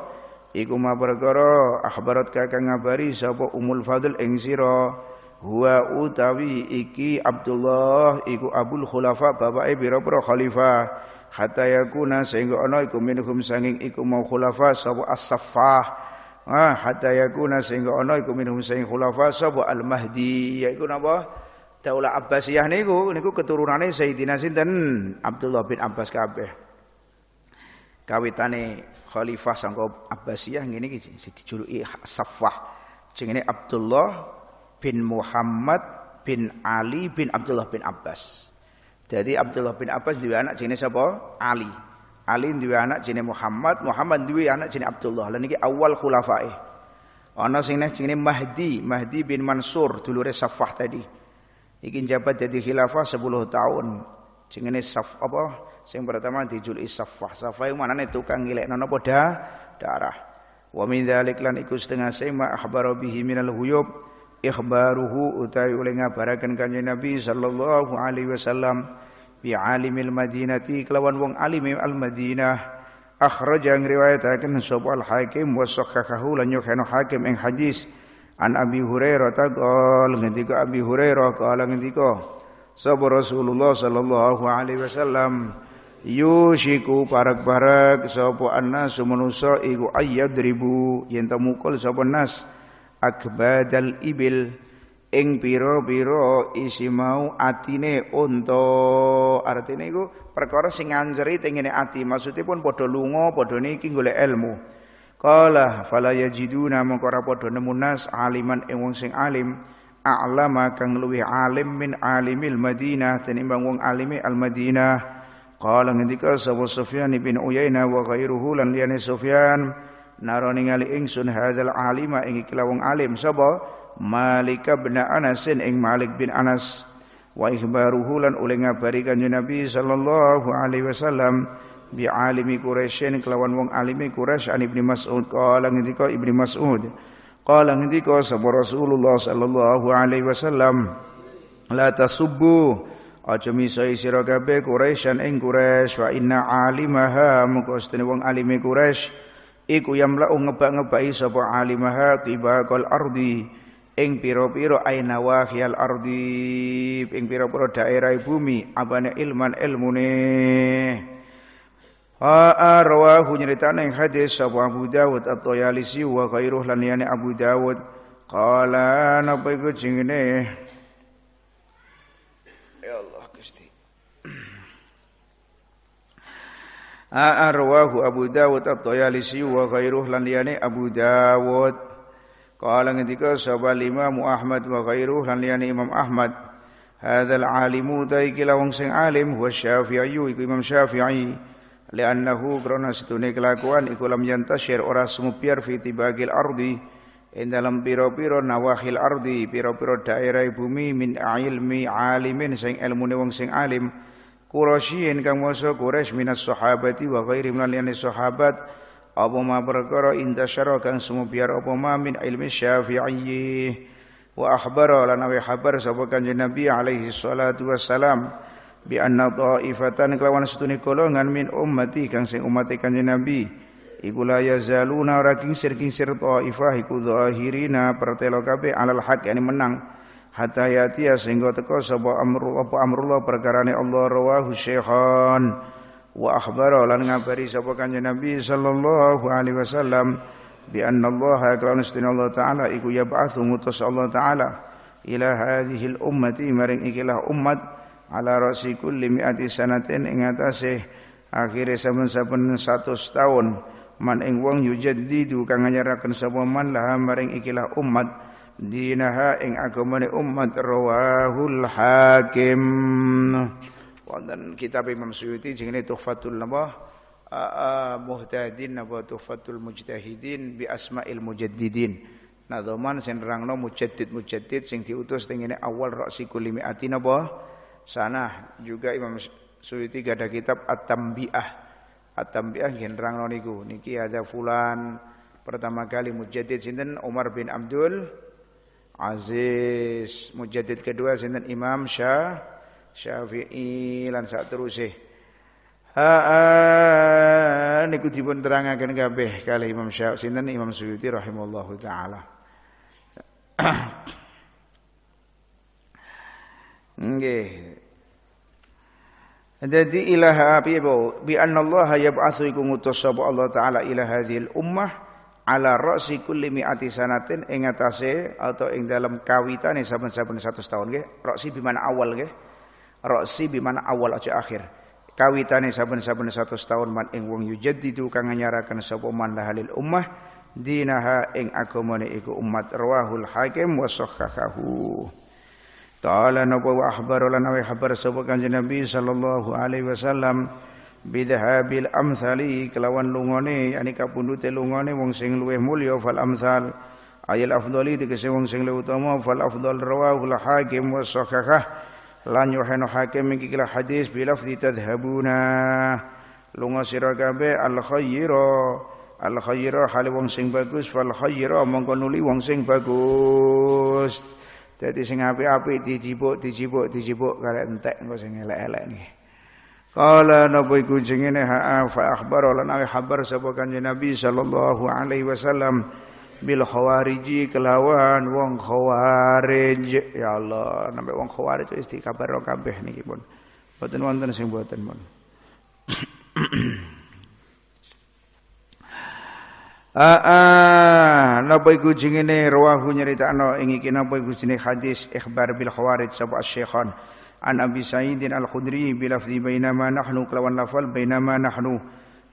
iku ma perkara akhbaratka kang ngabari sapa Ummul Fadl ing sira huwa utawi iki Abdullah iku Abul Khulafa bapake pira-pira khalifah hatta yakuna sehingga ana iku minhum sanging iku mau khulafa sapa as-saffah Ah, hatta yakuna sehingga ana iku minhum sanging khulafa sapa al-mahdi yaiku napa Daulah Abbasiyah niku niku keturunannya Sayyidina sinten Abdullah bin Abbas kabeh. Kawitane khalifah sangka Abbasiyah ngene iki dijuluki Safwah. ini Abdullah bin Muhammad bin Ali bin Abdullah bin Abbas. Jadi Abdullah bin Abbas duwe anak jenenge sapa? Ali. Ali duwe anak jenenge Muhammad, Muhammad duwe anak jenenge Abdullah. Lan iki awal khulafae. Ana sing jenenge Mahdi, Mahdi bin Mansur dulure Safwah tadi. Iki jabat jadi khilafah 10 tahun. Jenenge saf apa? Sing pertama dijuluki Safah. Safah yang mana tukang ngilekno napa da darah. Wa min dzalik lan iku setengah sema akhbaro bihi minal huyub ikhbaruhu utai oleh ngabaraken kanjeng Nabi sallallahu alaihi wasallam bi alimil madinati kelawan wong alim al Madinah akhraja ngriwayataken sapa al hakim wa sahahahu lan yukhainu hakim ing hadis An Abi Hurairah taqal ketika Abi Hurairah qala ketika sapa Rasulullah sallallahu alaihi wasallam yushiku parak-parak sapa annasu manusa iku ribu yen temukul sapa nas akbadal ibil ing pira-pira isi mau atine unta artine iku perkara sing nganceri tengene ati maksudipun padha lunga padha niki golek ilmu Qala fala yajiduna mongko ora padha nemu nas aliman ing wong sing alim a'lama kang luwih alim min alimil Madinah tenimbang wong alime al Madinah. Qala ngendika sapa Sufyan bin Uyainah wa ghairuhu lan liyane Sufyan naro ningali ingsun hadzal alima ing ikilah wong alim sapa Malik bin Anas ing Malik bin Anas wa ikhbaruhu lan oleh ngabari kanjeng Nabi sallallahu alaihi wasallam bi alimi Quraisyin kelawan wong alimi Quraisy an Ibnu Mas'ud qala ngendika Ibnu Mas'ud qala ngendika sapa Rasulullah sallallahu alaihi wasallam la tasubbu aja miso sira kabeh Quraisyan ing Quraisy wa inna alimaha mungko setene wong alimi Quraisy iku yamlau ngebak-ngebaki sapa alimaha tibaqal ardi ing pira-pira aina wahyal ardi ing pira-pira daerah bumi abane ilman ilmune arwahu nyeritana ing hadis sapa Abu Dawud atau Yalisi wa khairuh lan Abu Dawud Kala napa iku jenenge Ya Allah Gusti arwahu Abu Dawud atau Yalisi wa khairuh lan Abu Dawud Kala ngetika sapa Imam Ahmad wa khairuh laniani Imam Ahmad Hadal alimu ta sing alim wa Syafi'i iku Imam Syafi'i li'annahu krana sedune kelakuan iku lam yantasir ora sumupiar fi tibagil ardi ing dalam piro piro nawahil ardi piro piro daerah bumi min ilmi alimin sing ilmune wong sing alim Quraisyin kang masa Quraisy minas sahabati wa ghairi min liyane sahabat apa ma perkara intasyara kang sumupiar apa ma min ilmi syafi'i wa akhbara lan awi khabar sapa kanjeng Nabi alaihi salatu wassalam bi anna dhaifatan kelawan setune golongan min ummati kang sing umate kanjeng Nabi iku la yazaluna ora kingsir kingsir dhaifah iku zahirina pertelo kabeh alal haq yani menang hatta yati sehingga teko sapa amru apa amrullah perkarane Allah rawahu syekhan wa akhbara lan ngabari sapa kanjeng Nabi sallallahu alaihi wasallam bi anna Allah kelawan setune Allah taala iku yab'atsu ngutus Allah taala ila al ummati maring ikilah ummat ala ra'si kulli mi'ati sanatin ing atase akhire saben-saben 100 taun man ing wong yujaddidu kang anyaraken sapa man laha maring ikilah umat dinaha ing agamane umat rawahul hakim wonten kitab Imam Suyuti jenenge Tuhfatul Nabah muhtadin apa tuhfatul mujtahidin bi asmail mujaddidin Nadoman sing nerangno mujaddid mujaddid sing diutus tengene awal ra'si kulli mi'ati napa Sana juga Imam Suyuti ada kitab At-Tambi'ah. At-Tambi'ah niku. Niki ada fulan pertama kali mujaddid sinten Umar bin Abdul Aziz. Mujaddid kedua sinten Imam Syah Syafi'i lan sak terusih. Ha niku dipun terangaken kabeh kali Imam Syafi'i sinten Imam Suyuti rahimallahu taala. Nggih. Jadi ilaha people bi anna Allah yab'atsu iku ngutus sapa Allah taala ila hadhil ummah ala ra'si kulli mi'ati sanatin ing atase atau ing dalam kawitane saben-saben 100 tahun nggih. Ra'si biman awal nggih. Ra'si biman awal aja akhir. Kawitane saben-saben 100 tahun man ing wong yujaddidu kang nyaraken sapa man lahalil ummah dinaha ing agamane iku ummat rawahul hakim wa sahhahahu. Ta'ala napa wa akhbar lan wa akhbar sapa kanjeng Nabi sallallahu alaihi wasallam bidhabil amsali kelawan lungone anika kapundute lungone wong sing luwih mulya fal amsal ayal afdali tegese wong sing luwih utama fal afdal rawahu al hakim wa sahahah lan yohano hakim iki kila hadis bilafzi tadhhabuna lunga sira kabeh al khayra al hale wong sing bagus fal khayra mongko nuli wong sing bagus jadi sing api api dijibuk, dijibuk, dijibuk karek entek engko sing elek-elek niki. Qala napa iku jengene ha fa akhbar lan awi khabar sapa kanjeng Nabi sallallahu alaihi wasallam bil khawariji kelawan wong khawarij ya Allah nampe wong khawarij wis dikabarno kabeh niki pun. Boten wonten sing boten pun. Ah, napa iku jengene rawahu nyeritakno ing iki napa iku jenenge hadis ikhbar bil khawarij sapa asy-syaikhan an Abi al-Khudri bi lafzi bainama nahnu kelawan lafal bainama nahnu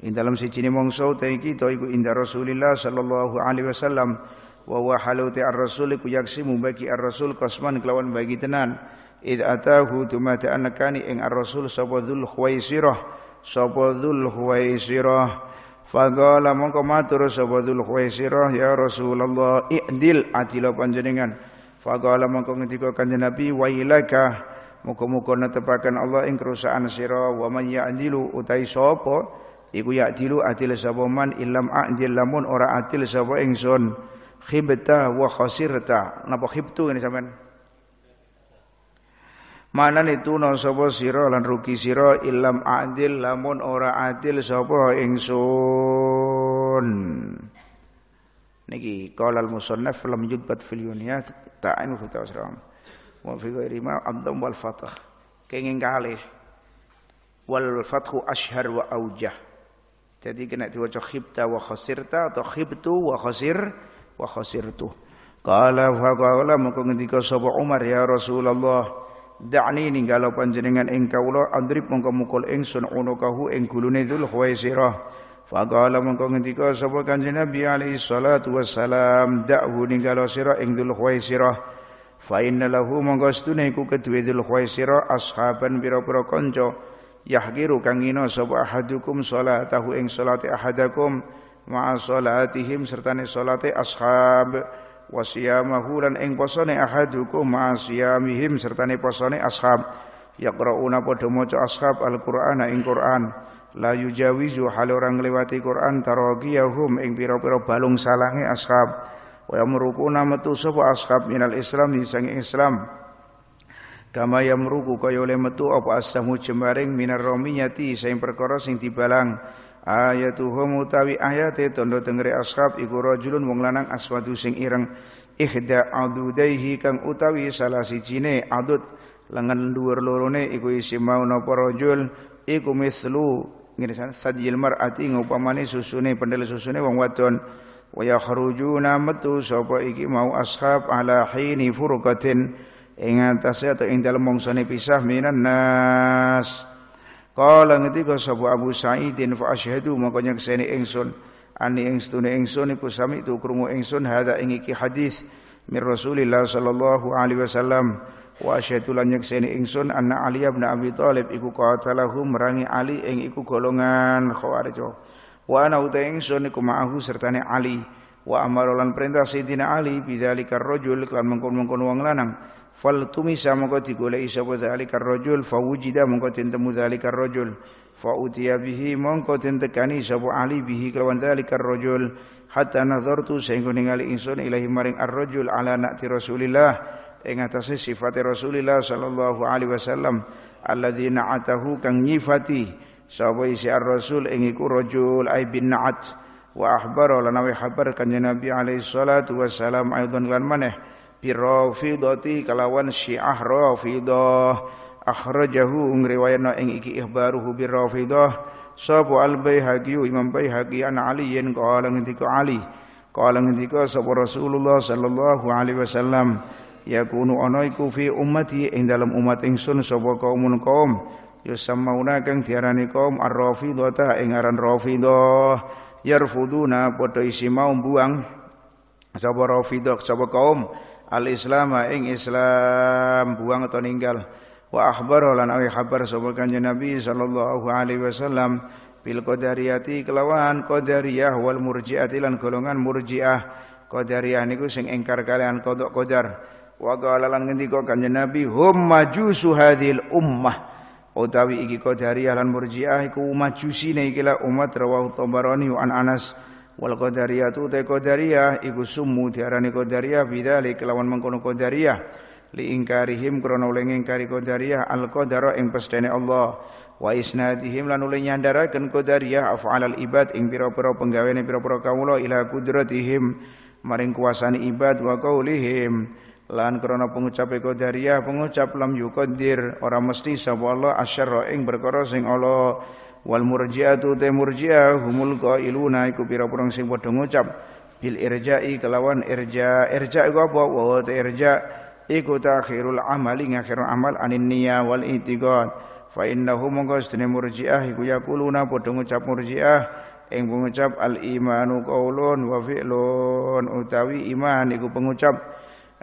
ing dalam sijine mongso te iki to iku inda Rasulillah sallallahu alaihi wasallam wa wa haluti ar-rasul ku yaksimu bagi ar-rasul qasman kelawan bagi tenan id atahu tumata anakani ing ar-rasul sapa dzul khuwaisirah sapa dzul khuwaisirah Fagala mongko matur sapa dul khuaisirah ya Rasulullah i'dil atila panjenengan. Fagala mongko ngendika kanjeng Nabi wailaka muka-muka netepakan Allah ing kerusakan sira wa man ya'dilu utai sapa iku ya'dilu atil sapa man illam a'dil lamun ora atil sapa ingsun khibta wa khasirta napa khibtu ini sampean mana itu no sapa siro lan rugi siro ilam adil lamun ora adil sapa ingsun. Niki qala musonef musannaf lam yudbat fil yuniyat ta'in fi tasram. Wa fi ghairi ma wal fath. Kenging Wal fathu ashhar wa aujah. Jadi kena diwaca khibta wa khasirta atau khibtu wa khasir wa khasirtu. Qala fa qala mengko ngendika sapa Umar ya Rasulullah da'ni ninggalo panjenengan ing kawula andrib mongko mukul ingsun unukahu ing gulune dzul khuwaisirah Faqala mongko ngendika sapa Kanjeng Nabi alaihi salatu wassalam da'hu ninggalo sira ing dzul khuwaisirah fa inna lahu mongko stune iku kedue dzul ashaban pira-pira kanca yahkiru kang ina sapa ahadukum salatahu ing salate ahadakum ma'a salatihim sertane salate ashab wa siyamahu lan ing posone ahadukum ma sertane posone ashab yaqrauna padha maca ashab alqur'ana ing qur'an la yujawizu hal orang ngliwati qur'an taragiyahum ing pira-pira balung salange ashab wa yamrukuna metu sapa ashab minal islam sang islam kama yamruku kaya oleh metu apa asamu jemaring minar romiyati sing perkara sing dibalang ayatuhum utawi ayate tondo tengere ashab iku rajulun wong lanang aswadu sing ireng ihda adudaihi kang utawi salah cine adud lengan dhuwur lorone iku isi mau napa rajul iku mislu ngene sana sadjil mar'ati ngupamane susune pendel susune wong wadon wa yakhrujuna metu sapa iki mau ashab ala hini furqatin ing atase atau ing dalem mongsone pisah minan nas Kala ngetika sabu Abu Sa'idin fa asyhadu makanya nyekseni Engson, ani ing stune ingsun iku sami itu krungu ingsun hadza ing iki hadis mir Rasulillah sallallahu alaihi wasallam wa asyhadu lan Engson, ingsun anna Ali bin Abi Thalib iku qatalahu merangi Ali ing iku golongan Khawarij wa ana uta ingsun iku ma'ahu sertane Ali wa amarolan perintah Sayyidina Ali bidzalika rajul kan mengkon-mengkon wong lanang fal tumisa mongko digoleki sapa dzalikar rajul fa wujida mongko den temu rajul fa utiya bihi mongko den tekani sapa ali bihi kelawan dzalikar rajul hatta nazartu sehingga ningali ingsun ilahi maring ar-rajul ala nakti rasulillah ing atase sifate rasulillah sallallahu alaihi wasallam alladzi na'atahu kang nyifati sapa isi ar-rasul ing iku rajul ay bin na'at wa akhbara lanawi khabar kanjeng nabi alaihi salatu wassalam aidan lan maneh birrafidati kalawan syiah rafidah akhrajahu ngriwayatna ing iki ihbaruhu birrafidah sabu al baihaqi imam baihaqi an aliyin qala ngendika ali qala ngendika sabu rasulullah sallallahu alaihi wasallam yakunu ana iku fi ummati ing dalam umat ingsun sapa kaumun kaum yusammauna kang diarani kaum ar-rafidhata ing aran rafidah yarfuduna padha isi mau buang sapa rafidah sapa kaum al Islam ing Islam buang atau ninggal wa akhbaro lan awi khabar sapa kanjeng Nabi sallallahu alaihi wasallam bil qadariyati kelawan qadariyah wal murji'ati lan golongan murji'ah qadariyah niku sing ingkar kalian kodok qadar wa qala lan ngendika kanjeng Nabi hum majusu hadhil ummah utawi iki qadariyah lan murji'ah iku majusine ikilah umat rawahu Tabarani an Anas wal qadariyah tu te qadariyah iku sumu diarani qadariyah bidzalik kelawan mengkono qadariyah li ingkarihim krana oleh ngingkari qadariyah al qadara ing pestene Allah wa isnadihim lan oleh nyandaraken qadariyah af'alal ibad ing pira-pira penggaweane pira-pira kawula ila qudratihim maring kuasane ibad wa qaulihim lan krana pengucap qadariyah pengucap lam yuqaddir ora mesti sapa Allah asyarra ing perkara sing Allah wal murji'atu te murji'ah humul qailuna iku pira-pira sing padha ngucap bil irja'i kelawan irja irja iku apa wa te irja iku takhirul amali ngakhir amal anin niyya wal i'tiqad fa innahu mongko sedene murji'ah iku yaquluna padha ngucap murji'ah ing pengucap al imanu qaulun wa fi'lun utawi iman iku pengucap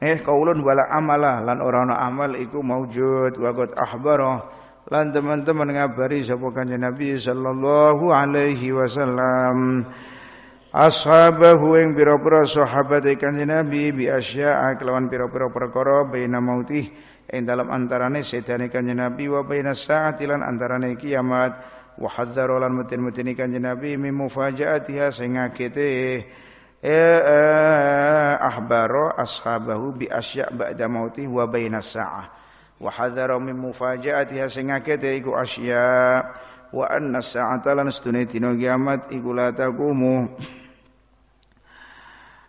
eh qaulun wala amala lan ora ana amal iku maujud wa qad ahbara lan teman-teman ngabari sapa kanjeng Nabi sallallahu alaihi wasallam ashabahu ing pira-pira sahabat kanjeng Nabi bi asya'a kelawan pira-pira perkara baina mauti ing dalam antarane sedane kanjeng Nabi wa baina saati lan antarane kiamat wa hadzara lan mutin-mutin kanjeng Nabi mim mufajaatiha sing ngagete eh ahbaro ashabahu bi asya' ba'da mautih wa baina sa'ah wa hadzara min mufaja'atiha sing akete iku asya wa anna sa'ata lan sedune dina kiamat iku la taqumu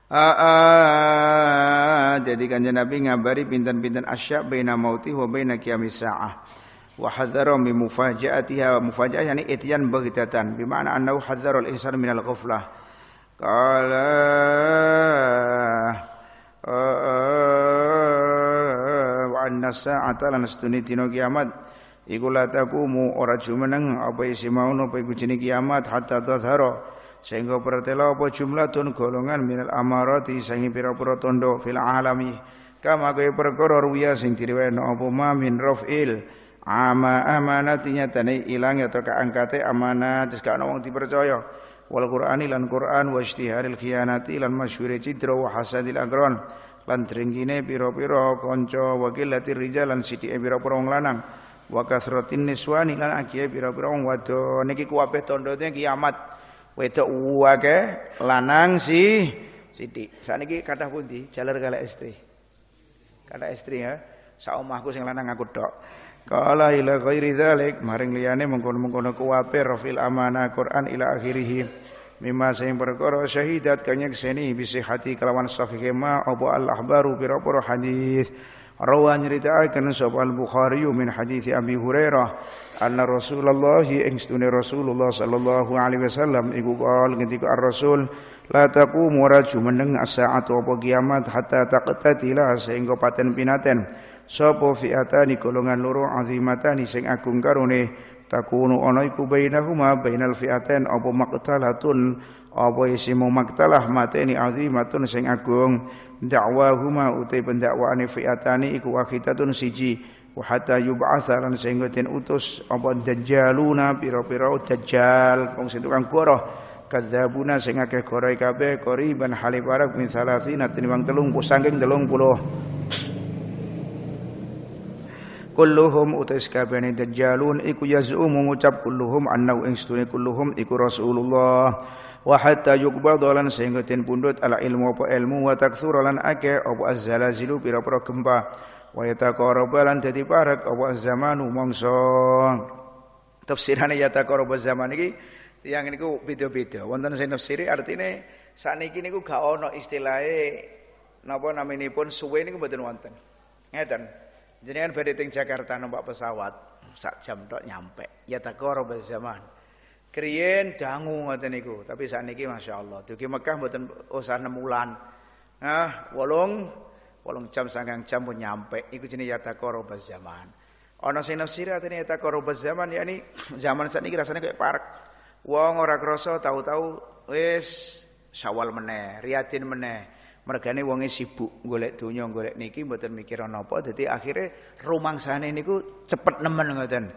Aa, jadi kanjeng Nabi ngabari pinten-pinten asya baina mauti wa baina qiyamis sa'ah. Wa hadzara min mufaja'atiha mufaja'ah yani ityan baghtatan bi ma'na annahu hadzara al-insan min al-ghaflah. Qala anna sa'ata lan astune dina kiamat iku la taqumu ora jumeneng apa isi mau apa iku kiamat hatta tadhara sehingga pertela apa tun golongan minal amarati sangi pira-pira tondo fil alami kama kaya perkara ruya sing diriwayatno apa ma min rafil ama amanat tani ilang atau keangkate amanat terus gak wong dipercaya wal Qur'an lan Qur'an wa ijtiharil khianati lan masyhure cidra wa hasadil agron lan dringkine pira-pira kanca wakil rijal lan sithike pira-pira wong lanang wa kasratin niswani lan akeh pira-pira wong wadon niki kabeh tandane kiamat wedok wake lanang si sithik saniki kathah pundi jalar kala istri kathah istri ya saomahku sing lanang aku tok Kala ila ghairi dzalik maring liyane mengkono-mengkono kuwabe rafil amanah Quran ila akhirih. Mimma sayang perkara syahidat kanyak seni bisi hati kelawan sahih ma Abu Allah baru pira-pira hadis. Rawa nyeritakan sahabat Al-Bukhari min hadithi Abi Hurairah Anna Rasulullah yang setunai Rasulullah sallallahu alaihi wasallam Iku kawal ketika Rasul La takumu raju mendeng asa'atu apa kiamat Hatta taqtatilah sehingga paten pinaten Sopo fi'atani golongan loro azimatani sing agung karuni takunu ana iku bainahuma bainal fi'atain apa maqtalatun apa isimu maqtalah mateni azimatun sing agung dakwahuma utai pendakwaan fi'atani iku wahidatun siji wa hatta yub'atsa sehingga den utus apa dajjaluna pira-pira dajjal wong sing tukang goroh kadzabuna sing akeh goroh kabeh qoriban halibarak min salasina tinimbang 30 saking 30 kulluhum utai sakabehane dajjalun iku yaz'umu ngucap kulluhum annau ing sedune kulluhum iku Rasulullah wa hatta yuqbadha lan sehingga den ala ilmu apa ilmu wa takthura lan akeh apa azzalazilu pira-pira gempa wa yataqarraba lan dadi parek apa zamanu mangsa tafsirane yataqarraba zaman iki tiyang niku beda-beda wonten sing nafsiri artine sakniki niku gak ana istilahe napa pun suwe niku mboten wonten ngeten Jenengan badhe teng Jakarta numpak pesawat, sak jam tok nyampe. Ya taqarraba zaman. Kriyen dangu ngoten niku, tapi sakniki masyaallah dugi Mekah mboten usah nemulan. Nah, wolong wolong jam sangang jam pun nyampe. Iku jenenge ya taqarraba zaman. Ana sing nafsir atene ya taqarraba zaman yakni zaman sakniki rasanya kayak park. Wong ora krasa tahu-tahu wis Syawal meneh, riatin meneh ini wonge sibuk golek tunjung, golek niki apa. mikir akhirnya rumang sana ini ku cepet nemen ngoten.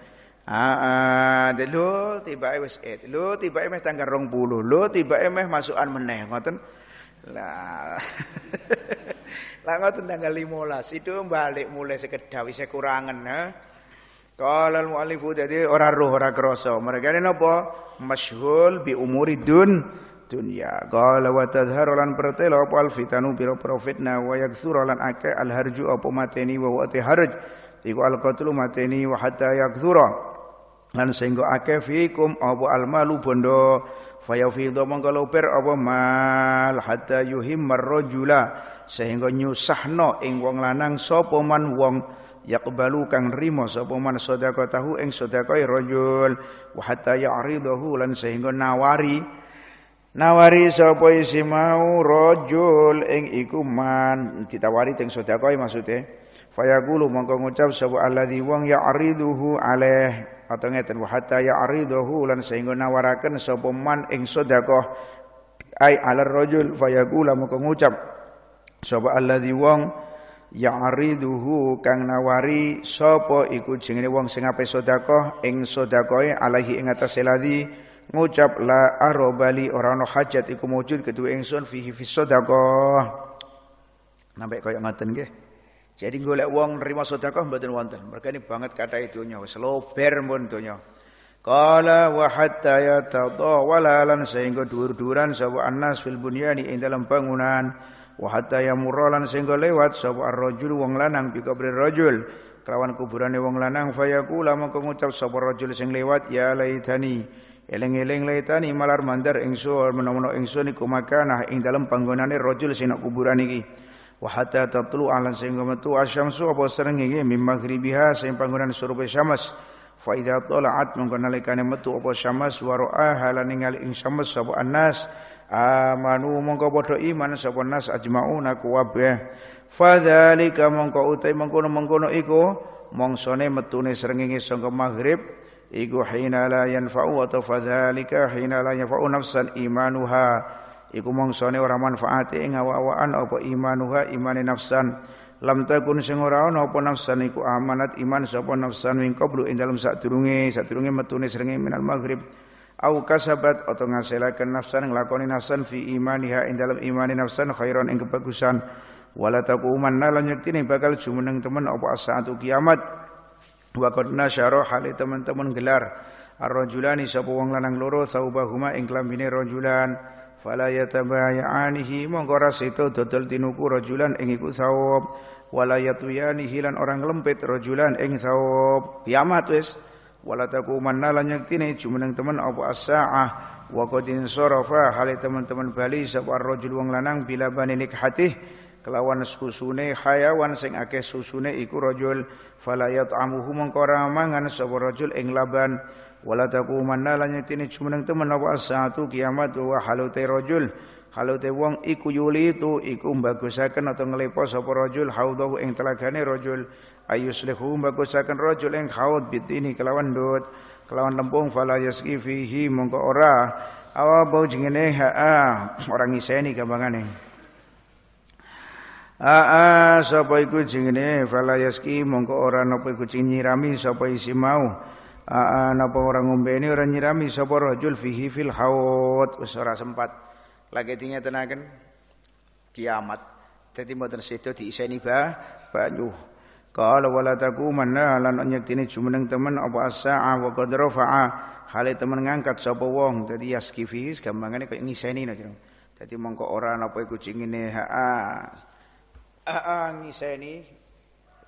Ah, lho tibake wis et, lho tibake meh tanggal 20, tiba tibake masuk masukan meneh ngoten. Lah. Lah ngoten tanggal limolas, itu balik mulai sekedar wis kurangan ha. Qala al-mu'allifu dadi orang roh orang krasa. Mereka napa? Masyhul bi umuri dun dunya qala wa tadhharu lan pertelo apa al fitanu pira pira fitnah wa yakthuru alharju akeh apa mateni wa wa harj iku al mateni wa hatta yakthura lan sehingga akeh fikum apa al malu bondo fayafidhu mongko luper apa mal hatta yuhimmar rajula sehingga nyusahno ing wong lanang sapa wong yaqbalu kang rima sapa man tahu ing sedekah rajul wa hatta lan sehingga nawari nawari sapa isi mau rajul ing iku man ditawari teng sedekah maksude fayaqulu mongko ngucap sapa alladzi wong ariduhu alaih atau ngeten wa hatta ya'riduhu lan sehingga nawaraken sapa man ing sedekah ai alar rajul fayaqula mongko ngucap sapa alladzi wong ya'riduhu kang nawari sapa iku jenenge wong sing ape sedekah ing sedekahe alaihi ing atase ladzi ngucap la arobali orang ana hajat iku wujud kedua ingsun fihi fi sedekah. Nampak yang ngoten nggih. Jadi golek wong nerima sedekah mboten wonten. ini banget kata e itu wis lober mun donya. Kala wa hatta yatadawala walalan sehingga dur-duran sabu anas fil bunyani ing dalam bangunan wa hatta sehingga lewat sabu ar-rajul wong lanang bi kabri rojul kelawan kuburane wong lanang fayaku lama ngucap sabu rojul sing lewat ya laitani Eling-eling laitani malar mandar ingsun menawa ingsun niku makanah ing dalem panggonane rajul sing kuburan iki. Wa hatta tatlu ala sing metu asyamsu apa srengenge mim maghribiha sing panggonan surupe syams. Fa idza tala'at mongko nalikane metu apa syams wa ra'aha lan ningali ing syams sapa annas amanu mongko padha iman sapa nas ajmauna Fa Fadzalika mongko utai mengkono-mengkono iku mongsone metune srengenge saka maghrib iku hina la yanfa'u atau fadzalika hina la yanfa'u nafsan imanuha iku mongsone ora manfaate ing awa-awaan apa imanuha imane nafsan lam takun sing ora ana apa nafsan iku amanat iman sapa nafsan min qablu ing dalem sadurunge sadurunge metune srenge minal maghrib au kasabat atau ngaselaken nafsan nglakoni nafsan fi imaniha ing dalem imane nafsan khairan ing kebagusan wala taqumanna lan yektine bakal jumeneng temen apa saatu kiamat Wa qad nasyara hale teman-teman gelar ar-rajulani sapa wong lanang loro saubahuma ing klambine rajulan fala yatabayanihi mongko ras itu dodol tinuku rajulan ing iku saub wala yatuyani hilan orang lempit rajulan ing saub kiamat wis wala takumanna lan yektine jumeneng temen apa as-saah wa qad insarafa hale teman-teman bali sapa rajul wong lanang bila baninik hatih kelawan susune hayawan sing akeh susune iku rajul fala yat'amuhu mongko ora mangan sapa rajul ing laban wala taqumanna lan yektine jumeneng temen apa satu kiamat wa halute rajul halute wong iku yuli itu iku bagusaken atau rojul, sapa rajul haudhahu ing telagane rajul ayuslihu bagusaken rajul ing haud bitini kelawan dut kelawan lempung fala yaski fihi mongko ora awa bau jengene ha orang iseni gampangane Aa sapa iku jenenge falayaski mongko ora napa iku nyirami sapa isi mau. Aa napa ora ngombeni ora nyirami sapa rajul fihi fil haud wis ora sempat. Lagi dingetenaken kiamat. Dadi mboten sedo diiseni ba banyu. Kalau wala mana lan nyektine jumeneng temen apa as-sa'a wa qad hale temen ngangkat sopo wong dadi yaski fihi gampangane koyo ngiseni no. Dadi mongko ora napa iku jingine ha ah, ah ngiseni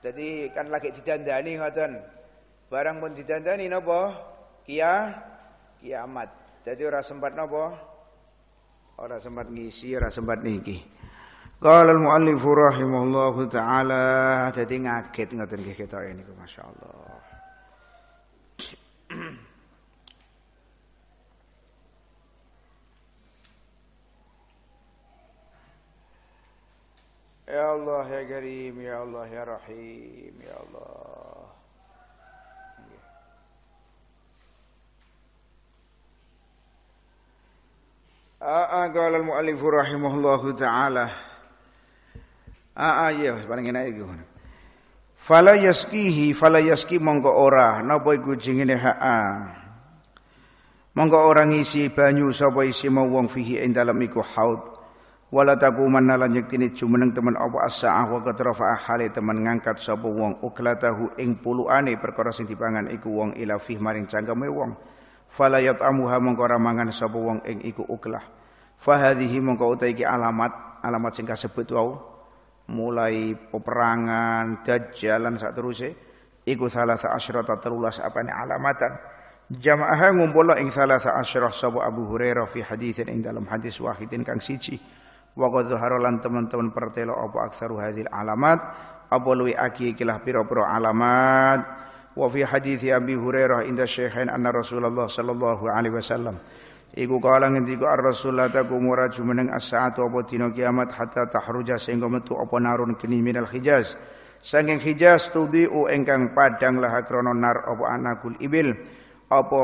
jadi kan lagi didandani ngoten barang pun didandani napa kia kiamat jadi ora sempat napa ora sempat ngisi ora sempat niki qala al muallif rahimahullahu taala jadi ngaget ngoten nggih ini, niku masyaallah Ya Allah ya Karim, ya Allah ya Rahim, ya Allah. Iya. Qala al-muallif rahimahullahu taala. Ah ya, paling enak iku. Fala yaskihi fala yaski mongko ora napa iku jengene ha'a. Mongko orang isi banyu sapa isi mau wong fihi ing dalem iku haud wala takumanna lan yektine jumeneng teman apa as-sa'ah wa qatrafa hale teman ngangkat sapa wong uklatahu ing puluane perkara sing dipangan iku wong ila fih maring cangkeme wong fala yat'amuha mongko ora mangan sapa wong ing iku uklah fa hadhihi mongko utahe alamat alamat sing kasebut wau mulai peperangan dajjalan sak teruse iku salasa asyrata apa apane alamatan jamaah ngumpul ing salasa asyrah sapa Abu Hurairah fi hadisin ing dalam hadis wahidin kang siji wa qad lan teman-teman pertelo apa aksaru hadhil alamat apa luwi aki kilah pira-pira alamat wa fi hadithi Abi Hurairah inda Syekhain anna Rasulullah sallallahu alaihi wasallam Iku kala ngendika ar-rasulullah takum ora jumeneng as saat apa dina kiamat hatta tahruja sehingga metu apa narun kini minal Hijaz saking Hijaz u engkang padang lah krana nar apa anakul ibil apa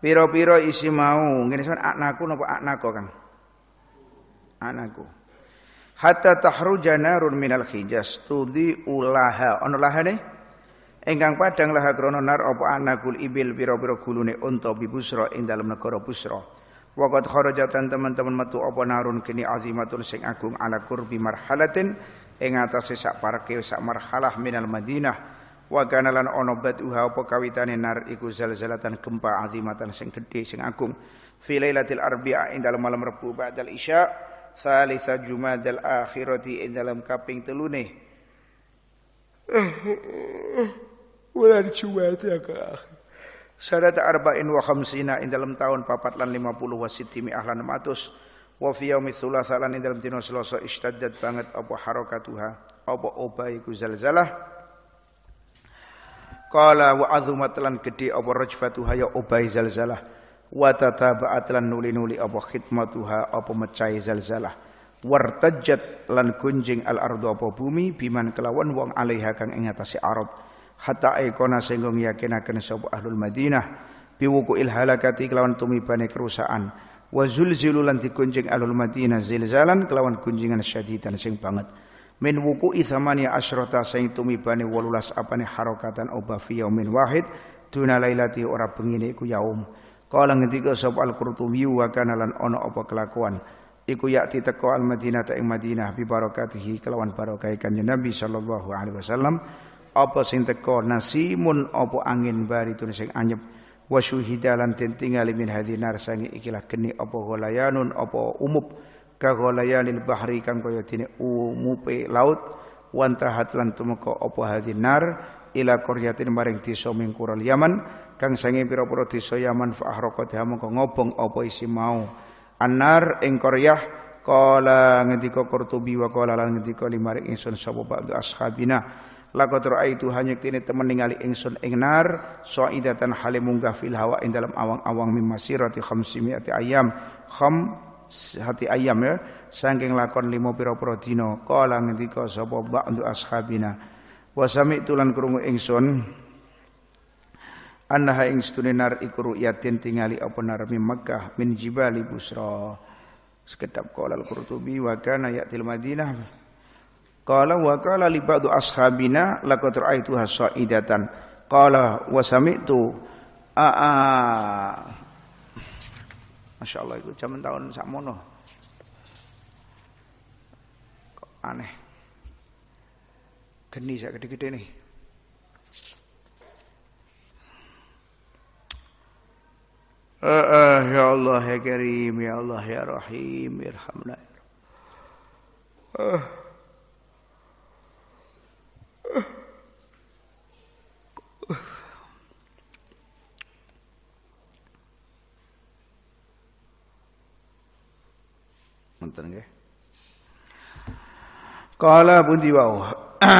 Piro-piro isi mau. Ngene sampean anakku napa anakku kan, anakku. Hatta tahruja narun minal hijaz tudi ulaha. Ono lahane? Engkang padang laha krana nar apa anakul ibil piro-piro gulune unta bibusra ing dalem negara busra. Waqad kharajatan teman-teman metu apa narun kini azimatul sing agung ala kurbi marhalatin ing atase sak parke sak marhalah minal Madinah wa kana lan ono batuha apa kawitane nar iku zalzalatan gempa azimatan sing gedhe sing agung fi lailatil arbi'a ing dalam malam rebu ba'dal isya salisa jumadal akhirati ing dalam kaping telune bulan Jumat ya ke akhir Sadata arba'in wa khamsina ing dalam tahun papat lan puluh wa sittimi ahlan 600 wa fi indalam dinosloso lan ing dalam dina Selasa istaddat banget apa harakatuha apa obah iku zalzalah Kala wa azumat lan gedhe apa rajfatuha ya ubai zalzalah wa tataba'at lan nuli-nuli apa khidmatuha apa mecai zalzalah wartajat lan kunjing al ardu apa bumi biman kelawan wong alaiha kang ing atase arab hatta ikona senggong yakinaken sapa ahlul madinah piwuku halakati kelawan tumibane kerusakan wa zulzilu lan dikunjing ahlul madinah zilzalan kelawan gunjingan syadidan sing banget min wuku'i thamani asyrata saintumi bani walulas apane harokatan oba fi yaumin wahid duna lailati ora pengine iku yaum kala ngendika sapa al-qurtubi wa kana lan ana apa kelakuan iku yakti teko al-madinah ta ing madinah bi barakatihi kelawan barokah kanjeng nabi sallallahu alaihi wasallam apa sing teko nasimun apa angin baritun sing anyep wa syuhida lan min hadinar sangi ikilah geni apa golayanun apa umub kagholayalil bahri kang kaya dene umupe laut wantahat lan tumeka apa hadinar ila qaryatin maring desa mingkural Yaman kang sange pira-pira desa Yaman fa ahraqat mongko ngobong apa isi mau annar ing qaryah Kala ngendika Qurtubi wa kala lan ngendika limarik ingsun sapa ba'du ashabina. Laqad raaitu hanya kene temen ningali ingsun ing nar saidatan hale munggah fil hawa ing dalam awang-awang mimasirati khamsimiati ayam kham hati ayam ya saking lakon limo pira-pira dina kala ngendika sapa untuk ashabina wa tulan lan krungu ingsun annaha ing stune nar iku ru'yatin tingali apa Mekah Makkah min jibali busra sekedap qala al-qurtubi wa kana ya'til madinah qala wa qala li ba'du ashabina laqad ra'aituha sa'idatan qala wa sami'tu a, -a Masya Allah itu zaman tahun samono. Kok aneh. Geni saya gede-gede nih. Uh, uh, ya Allah ya Karim, ya Allah ya Rahim, irhamna. Ya uh. Uh. Uh. punten nggih. Qala pundi wau.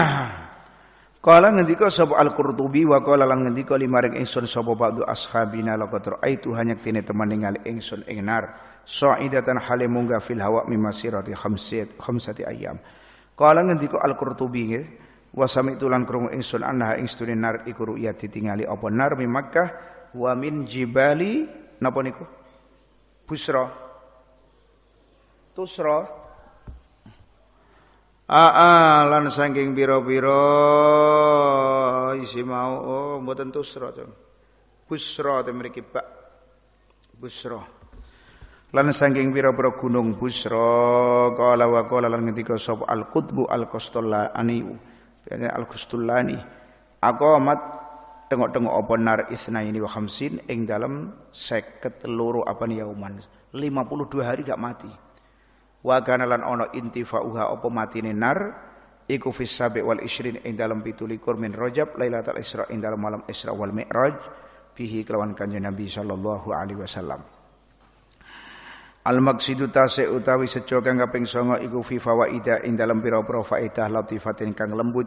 Qala ngendika sapa Al-Qurtubi wa qala lan ngendika limaring ingsun sapa ba'du ashabina laqad raaitu hanya tine teman ningali ingsun ing nar sa'idatan hale munggah fil hawa mimasirati khamsat khamsati ayyam. Qala ngendika Al-Qurtubi nggih wa sami'tu lan krungu ingsun annaha ing stune nar iku ru'ya ditingali apa nar mi Makkah wa min jibali napa niku Busra Tusro, aa lan saking biro biro isi mau oh mboten tusro to busra te mriki bak busra lan saking pira-pira gunung busro, qala wa qala lan ngendika sapa al qutbu al qastallani al qastallani aqamat tengok-tengok apa nar ini wa khamsin ing dalam seket loro apa nih yauman 52 hari gak mati wa kana lan ana intifa'uha apa matine nar iku fis sabi wal isrin ing dalem 17 min Rajab Lailatul Isra ing dalem malam Isra wal Mi'raj bihi kelawan kanjeng Nabi sallallahu alaihi wasallam Al maksidu tase utawi sejo kang kaping 9 iku fi fawaida ing dalem pira-pira faedah latifatin kang lembut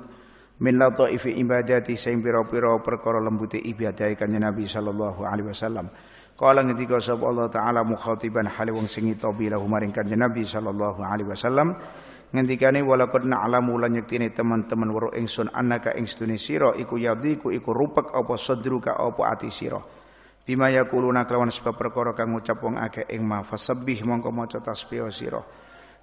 min lataifi ibadati sing pira-pira perkara lembute ibadah kanjeng Nabi sallallahu alaihi wasallam Qala ngendika sapa Allah taala mukhatiban hale wong sing ngitobi lahu maring Kanjeng Nabi sallallahu alaihi wasallam ngendikane walaqad na'lamu lan teman-teman weruh ingsun annaka ing sedune sira iku yadiku iku rupek apa apa ati siro bima yakuluna kelawan sebab perkara kang ngucap wong akeh ing ma fasabbih mongko maca tasbih sira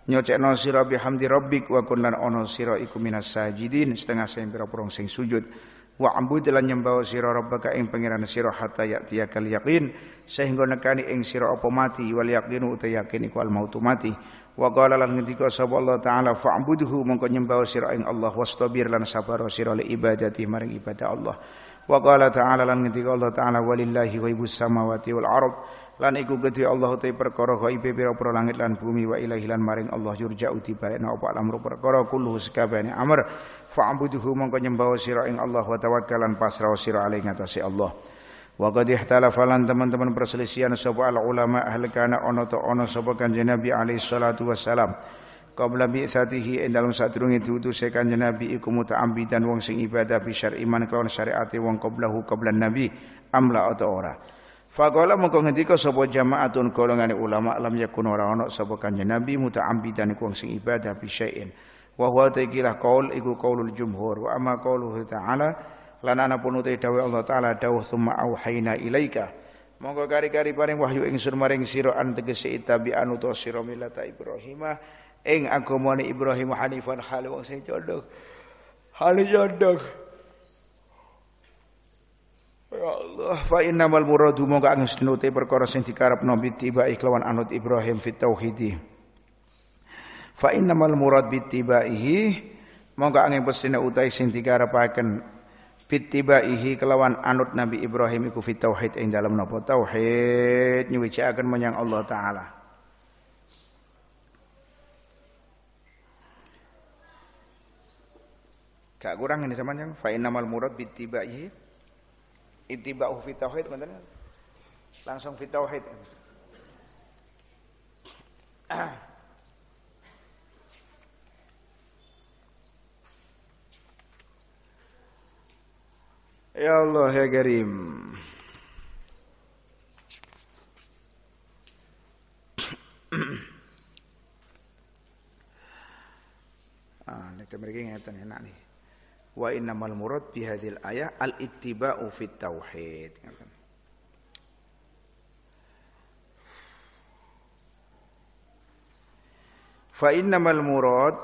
nyocekno sira bihamdi rabbik wa kun lan sira iku minas sajidin setengah sing pira sing sujud wa ambud lan nyembah sira rabbaka ing pangeran sira hatta ya'tiyakal yaqin sehingga nekani ing sira apa mati wal yaqinu uta yakin iku al mautu mati wa qala lan ngendika sapa Allah taala fa'budhu mongko nyembah sira ing Allah wastabir lan sabar sira li ibadati maring ibadah Allah wa qala taala lan ngendika Allah taala walillahi ghaibus samawati wal ard lan iku gedhe Allah te perkara ghaibe pira-pira langit lan bumi wa ilahi lan maring Allah yurja'u tibarena apa al perkara kullu sakabane amr fa'buduhu mongko nyembah sira ing Allah wa tawakkalan pasrah sira alai ngatasi Allah. Wa qad ihtalafalan teman-teman perselisihan sapa al ulama ahli kana ono to ana sapa kanjeng Nabi alaihi salatu wassalam. Qabla bi'tsatihi ing dalem sadurunge diutuse kanjeng Nabi iku muta'ambidan wong sing ibadah bi iman kelawan syariate wong qablahu qablan Nabi amla atau ora. Faqala mongko ngendika sapa jamaatun golongane ulama lam yakun orang ana sapa kanjeng Nabi muta'ambidan iku wong sing ibadah bi wa huwa taikilah qaul iku qaulul jumhur wa amma qauluhu ta'ala lan ana pun uti dawuh Allah taala dawuh summa auhayna ilaika monggo kari-kari paring wahyu ingsun maring sira an tegese itabi anu to sira milata ibrahimah ing agamane ibrahim hanifan hal wong sing condong hal condong Ya Allah, fa innamal muradu mongko angstnute perkara sing dikarepno tiba iklawan anut Ibrahim fit tauhidih Fa innamal murad ihi, monggo angin pestina utai sing digarepaken ihi kelawan anut Nabi Ibrahim iku fit tauhid ing dalem napa tauhid akan menyang Allah taala. Gak kurang ini sama yang fa innamal murad bitibaihi itiba'u fit tauhid langsung fit tauhid. Ah. Ya Allah ya كريم ah nek mriki ngeten enak nih wa innamal murad bi hadhil ayah al ittiba'u fit tauhid ngeten fa innamal murad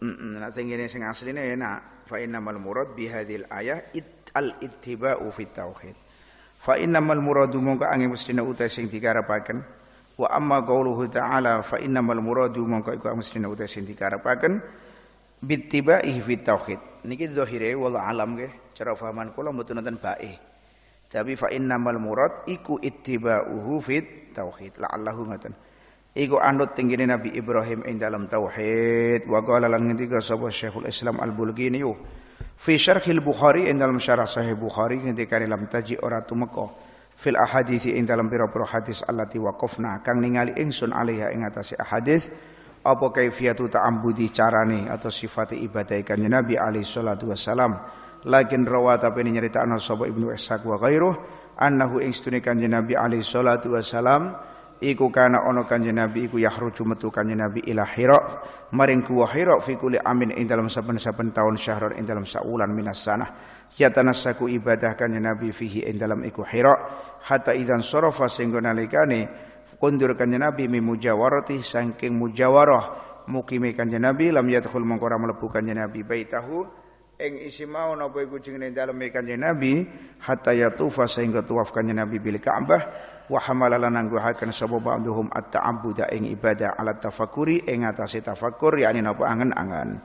nek sing ngene sing asline enak fa innamal murad bi hadhil ayah it al-ittiba'u fi tauhid. Fa innamal muradu mongko angin mestina uta sing dikarepaken wa amma qauluhu ta'ala fa innamal muradu mongko iku mestina uta sing dikarepaken bittiba'ihi fi tauhid. Niki zahire wala alam nggih cara fahaman kula mboten nonton bae. Tapi fa innamal murad iku ittiba'uhu fit tauhid. La'allahu ngoten. Iku anut tinggini Nabi Ibrahim ing dalam tauhid. Wa qala lan ngendika sapa Syekhul Islam Al-Bulgini fi syarhil Bukhari ing dalam syarah sahih Bukhari ketika dalam taji ora tumeka fil ahadithi ing dalam pira-pira hadis allati waqafna kang ningali ingsun alaiha ing atase ahadith apa kaifiyatu ta'ambudi carane atau sifat ibadah kanjeng Nabi alaihi salatu wassalam lakin rawa tapi ini nyeritakno sapa Ibnu Ishaq wa ghairuh annahu ing stune kanjeng Nabi alaihi salatu wassalam iku kana ono kanjeng Nabi iku yahruju metu kanjeng Nabi ila Hira maring kuwa Hira fi kulli amin ing dalam saben-saben taun syahrun ing dalam saulan minas sanah yatanassaku ibadah kanjeng Nabi fihi ing dalam iku Hira hatta idzan sarafa sehingga nalikane kundur kanjeng Nabi mimujawarati saking mujawarah mukime kanjeng Nabi lam yadkhul mengkora mlebu kanjeng Nabi baitahu ing isi mau napa iku jenenge daleme kanjeng Nabi hatta yatufa sehingga tuaf kanjeng Nabi bil Ka'bah wa hamalala nang duhaken sapa ba'dhum at-ta'abbuda ing ibadah ala tafakuri ing atase tafakur yakni napa angen-angen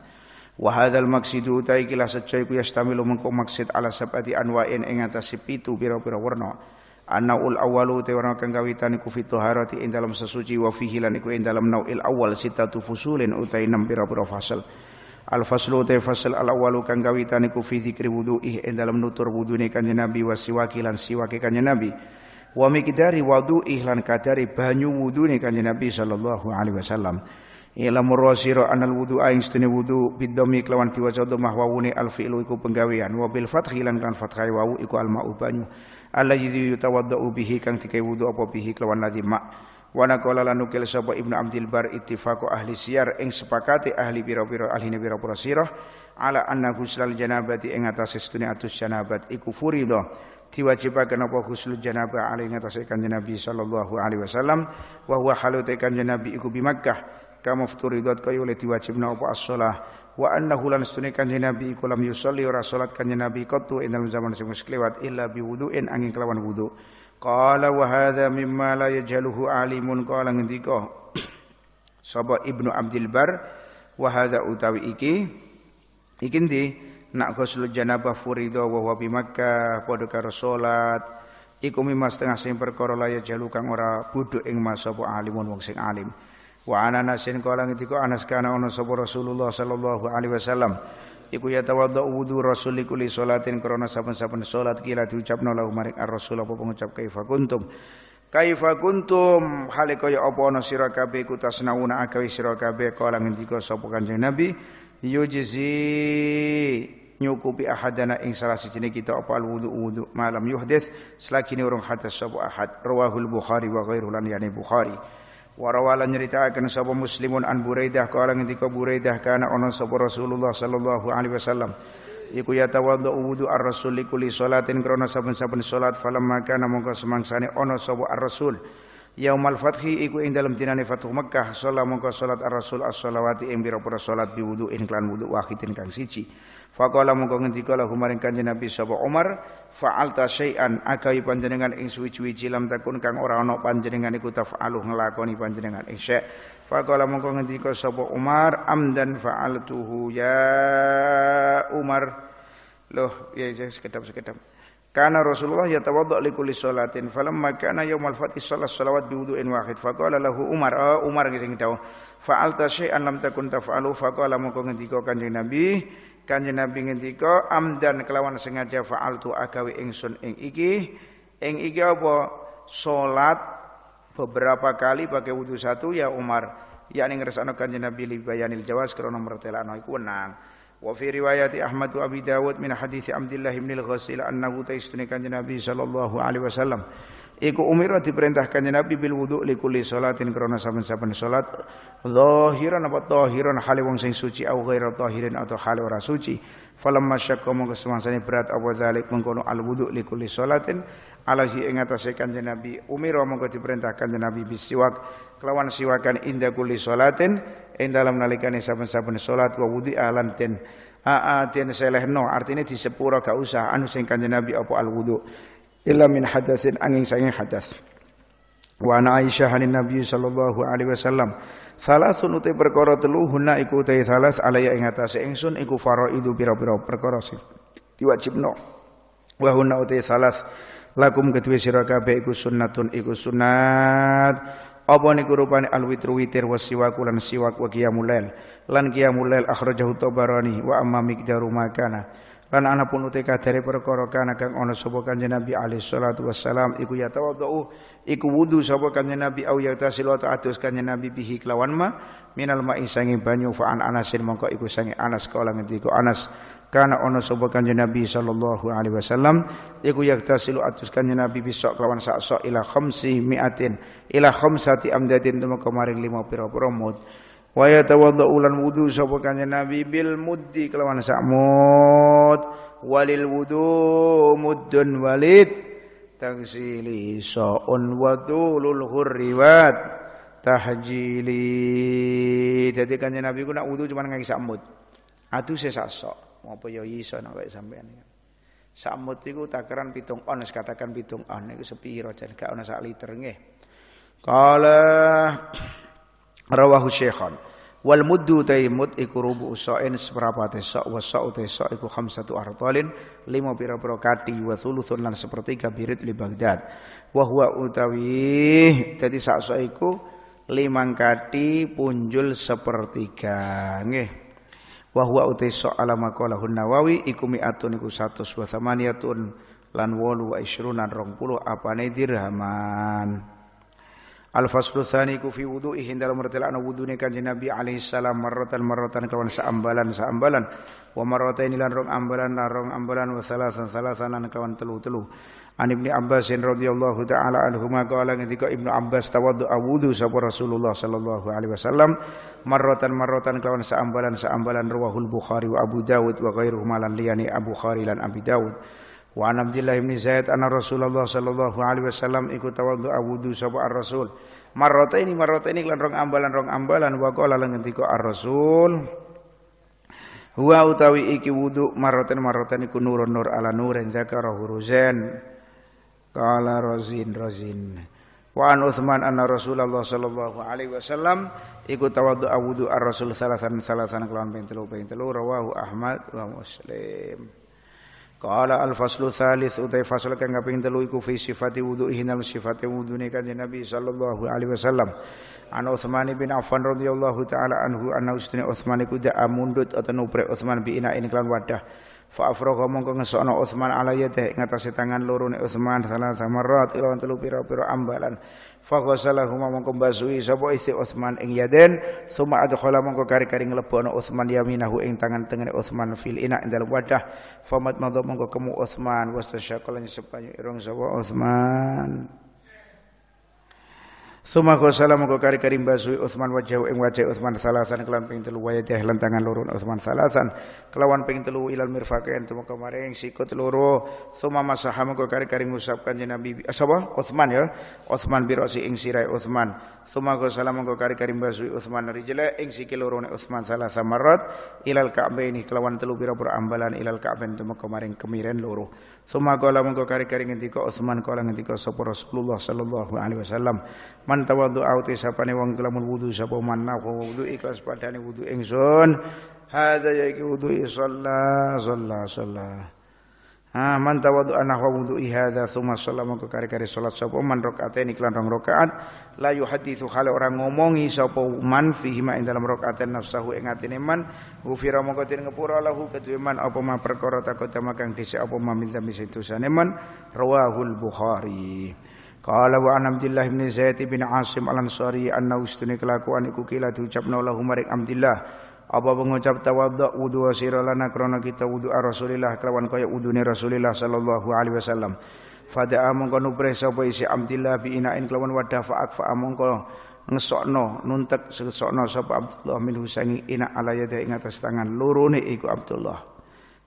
wa hadzal maqsidu utai kila secai ku yastamilu mengko maksid ala sabati anwa'in ing atase pitu pira-pira anna ul awwalu te warna kang kawitan iku fitoharati ing sesuci wa fi lan iku ing dalam nauil awal sitatu fusulin utai nam pira-pira fasal Al faslu te fasal al awalu kang gawitan iku fi dzikri ih ing dalam nutur wudune kanjeng Nabi wa siwaki lan siwake kanjeng Nabi wa miqdari wudu ihlan kadari banyu wudune kanjeng Nabi sallallahu alaihi wasallam ila murasira anal wudu aing stune wudu bidomi kelawan diwaca dhammah alfi al fi'lu iku penggawean wa bil fathi lan kan fathai wawu iku al ma'u banyu allazi yutawaddau bihi kang dikai wudu apa bihi kelawan ladzi ma' wa naqala soba sapa Ibnu Abdul Bar ittifaqu ahli siyar ing sepakati ahli biro-biro ahli biro-biro sirah ala anna guslal janabati ing atase stune atus janabat iku furido diwajibaken apa ghusl janabah alaihi ngatasi kanjeng Nabi sallallahu alaihi wasallam wa huwa halute kanjeng Nabi iku bi Makkah kama futuridat kaya oleh diwajibna apa as-shalah wa annahu lan sunne kanjeng nabi iku lam yusolli ora salat kanjeng nabi qattu ing dalam zaman sing kelewat illa en angin kelawan wudu qala wa hadza mimma la yajhaluhu alimun qala ngendika sapa ibnu Abdul bar wa hadza utawi iki iki ndi nak ghusl janabah furidha wa huwa bi Makkah padha karo iku tengah sing perkara laya jalu kang ora budhuk ing mas sapa alimun wong sing alim wa nasin kala ngendika Anas kana ono sapa Rasulullah sallallahu alaihi wasallam iku ya tawaddu wudu rasul li salatin krana saben-saben salat kila diucapno lahu maring ar-rasul apa pengucap kaifa kuntum Kaifa kuntum hale kaya apa ana sira kabeh iku tasnauna akawi sira kabeh kala ngendika sapa Kanjeng Nabi yujizi nyukupi ahadana ing salah sijine kita apa al wudu wudu malam yuhdits selagi ni urung hadas sapa ahad rawahul bukhari wa ghairuhu lan yani bukhari Warawala nyeritakan sapa muslimun an Buraidah kala ngendika Buraidah kana ana sapa Rasulullah sallallahu alaihi wasallam iku yatawaddu wudu ar-rasul likuli salatin krana saben-saben salat falam maka mongko semangsane ana sapa ar-rasul Yaumal fathi iku ing dalam dinane Fathu Mekkah salat mongko salat ar-rasul as-salawati ing pira-pira salat wudhu in klan wudu wahidin kang siji Fakola mongko ngendika lahu maring Kanjeng Nabi sapa Umar, fa'alta syai'an agawi panjenengan ing suwi-suwi lam takun kang ora ana panjenengan iku taf'alu nglakoni panjenengan ing Fakola Faqala mongko ngendika sapa Umar, amdan fa'altuhu ya Umar. Loh, ya, ya sekedap-sekedap. Karena Rasulullah yatawadda li kulli shalatin falamma kana yaumal fath shalat salawat bi wudu'in wahid faqala lahu Umar oh, Umar sing dawuh fa'alta syai'an lam takun taf'alu faqala mongko ngendika Kanjeng Nabi Kanjeng Nabi ngendika amdan kelawan sengaja fa'altu agawe ingsun ing iki ing iki apa salat beberapa kali pakai wudhu satu ya Umar yakni ngresakno Kanjeng Nabi libayanil jawaz krana mertelano iku wenang wa fi riwayati Ahmad wa Abi Dawud min hadits Abdullah bin Al-Ghasil annahu taistuni Kanjeng Nabi sallallahu alaihi wasallam iku umira diperintahkan Nabi bil wuduk li kulli salatin krana saben-saben salat zahiran apa tahiran hale wong sing suci au ghairu tahirin atau hale ora suci falam syakka mongko semangsane berat apa zalik mengkono al wuduk li kulli salatin alahi ing atase kanjeng Nabi umira mongko diperintahkan Nabi bisiwak kelawan siwakan inda kulli salatin ing dalam nalikane saben-saben salat wa wudi ahlan ten Aa ten selehno artinya disepuro gak usah anu sing kanjeng Nabi apa al wuduk illa min hadatsin angin sanging hadas wa ana aisyah hanin nabi sallallahu alaihi wasallam Salasun utai perkara telu huna iku utai salas alaya ing atase ingsun iku faraidu pira-pira perkara sing diwajibno. Wa huna utai salas lakum kedue sira kabeh iku sunnatun iku sunat. Apa niku rupane alwitru witir wasiwaku lan siwak wa qiyamul lan qiyamul lail akhrajahu tabarani wa amma miqdaru makana lan ana pun utek dari perkara kana kang ana sapa kanjeng Nabi alaihi salatu wassalam iku ya tawadhu iku wudu sapa kanjeng Nabi au ya tasilu atus kanjeng Nabi bihi kelawan ma minal ma isangi banyu fa an mongko iku sangi Anas kala ngendika Anas kana ana sapa kanjeng Nabi sallallahu alaihi wasallam iku ya tasilu atus kanjeng Nabi besok kelawan sakso ila khamsi mi'atin ila khamsati amdatin tumeka maring lima pira-pira mud wa yatawaddau lan wudu sapa kanjeng Nabi bil muddi kelawan sakmud walil wudu muddun walid tagsili saun wa tulul hurriwat tahjili dadi kanjeng Nabi ku nak wudu cuman nganggo sakmud adu sesak sok apa ya iso nek sampean Samut iku takaran pitung on, katakan pitung on iku sepiro jan gak ana sak liter nggih. Qala rawahu syekhon. Wal muddu tai mud iku rubu usain seberapa te sok wa sok sok iku khamsatu artalin lima pira-pira kati wa thuluthun lan sepertiga birit li Baghdad. Wa huwa utawi dadi sak sok iku limang kati punjul sepertiga. Nggih. Wa huwa sok alama Nawawi iku mi'atun iku satu wa thamaniyatun lan 8 wa 20 lan 20 apane dirhaman. Al-faslu tsani ku fi wudu'ihi dalam mertelaan wudune kanjeng Nabi alaihi salam marratan marratan kelawan saambalan saambalan wa marrataini lan rong ambalan lan rong ambalan wa salasan salasan lan kawan telu-telu. An Ibnu Abbas radhiyallahu taala anhuma qala ketika Ibnu Abbas tawadu awudhu sapa Rasulullah sallallahu alaihi wasallam marratan marratan kawan saambalan saambalan rawahul Bukhari wa Abu Dawud wa ghairuhuma lan liyani Abu Khari lan Abi Dawud. Wa an Abdullah bin Zaid anna Rasulullah sallallahu alaihi wasallam iku tawadhu awudu sapa ar-Rasul. Marrata ini marrata ini lan rong ambalan rong ambalan wa qala lan ngendika ar-Rasul Huwa utawi iki wudu marratan marratan iku nurun nur ala nurin dzakarahu Ruzain. Qala Razin Razin. Wa an Utsman anna Rasulullah sallallahu alaihi wasallam iku tawaddu wudu ar-Rasul salasan salasan kelawan ping telu ping telu rawahu Ahmad wa Muslim. Qala al-faslu thalith utai fasal kang kaping telu iku fi sifati wudhuhi nal sifati wudhune kanjeng Nabi sallallahu alaihi wasallam. An Utsman bin Affan radhiyallahu taala anhu anna ustine Utsman iku da'a mundut atau nupre Utsman bi ina'in klan wadah. Fa afroga mongko ngesokno Utsman ala yadihi ngatasi tangan loro ne Utsman salah samarat ila telu pira-pira ambalan. Fa ghasalahuma mongko basuhi sapa isi Utsman ing yaden, summa adkhala mongko kari-kari nglebono Utsman yaminahu ing tangan tengene Utsman fil ina ing dalem wadah. Famat mongko kemu Utsman wastasyaqalan sepanyu irung sapa Utsman. Suma ghusala moko kari karim basui Utsman wajhahu ing wajah Utsman salasan kelawan ping telu wa yadih lan tangan loro Utsman salasan kelawan ping telu ilal mirfaqain temu kemaring sikut loro suma masaha moko kari karim ngusapkan jeneng Nabi eh, sapa Utsman ya Utsman birosi ing sirai Utsman suma ghusala moko kari karim basui Utsman rijla ing sikil loro Utsman salasan marat ilal ka'baini kelawan telu biro pira ambalan ilal ka'bain temu kemaring kemiren loro Suma kala mengko kari-kari ngendika Utsman kala ngendika sapa Rasulullah sallallahu alaihi wasallam man tawaddu auti sapane wong kelamun wudu sapa man nafa wudu ikhlas padane wudu ingsun hadza ya iki wudu shalla shalla shalla Ah man tawaddu anahwa wudu hadza summa shalla mengko kari-kari salat sapa man rakaate iklan rong rakaat la yuhaditsu khala orang ngomongi sapa man fihi ma dalam rakaatan nafsahu ing atine man ghufira mongko den ngepura lahu kedue man apa ma perkara takut makang dhisik apa ma minta misidusane man rawahul bukhari Qala wa an Abdullah bin Zaid bin Asim al-Ansari anna ustuni kelakuan iku kila diucapna lahu maring Abdullah apa pengucap tawadhu wudu sira lana krana kita wudu Rasulillah kelawan kaya wudune Rasulillah sallallahu alaihi wasallam Fada'a mongko nubreh sapa isi Abdillah bi inain kelawan wadah fa'ak fa'a mongko ngesokno nuntek ngesokno sapa Abdullah min Husaini ina ala yadi ing atas tangan lorone iku Abdullah.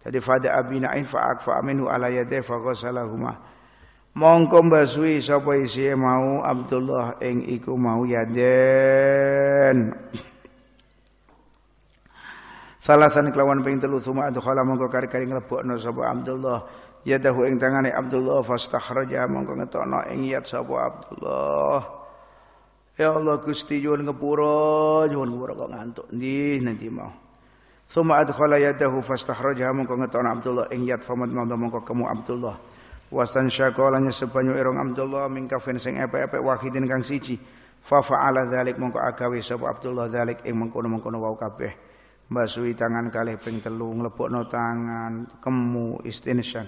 Jadi fada'a bi inain fa'ak fa'a minhu ala yadi fa ghasalahuma. Mongko mbasui sapa isi mau Abdullah ing iku mau yaden. Salasan kelawan ping telu suma adkhala mongko kari-kari mlebokno sapa Abdullah yadahu ing tangane Abdullah fastakhraja mongko ngetokno ing yat sapa Abdullah Ya Allah Gusti nyuwun ngepura nyuwun ngepura kok ngantuk ndi nanti mau Suma adkhala yadahu fastakhraja mongko ngetokno Abdullah ing yat famad mongko mongko kemu Abdullah Wasan syakolanya sebanyu irung Abdullah mingkafin sing epe-epe wahidin kang siji fa fa'ala dzalik mongko agawe sapa Abdullah dzalik ing mengkono-mengkono wau kabeh mbasui tangan kalih ping telu nglebokno tangan kemu istinsyan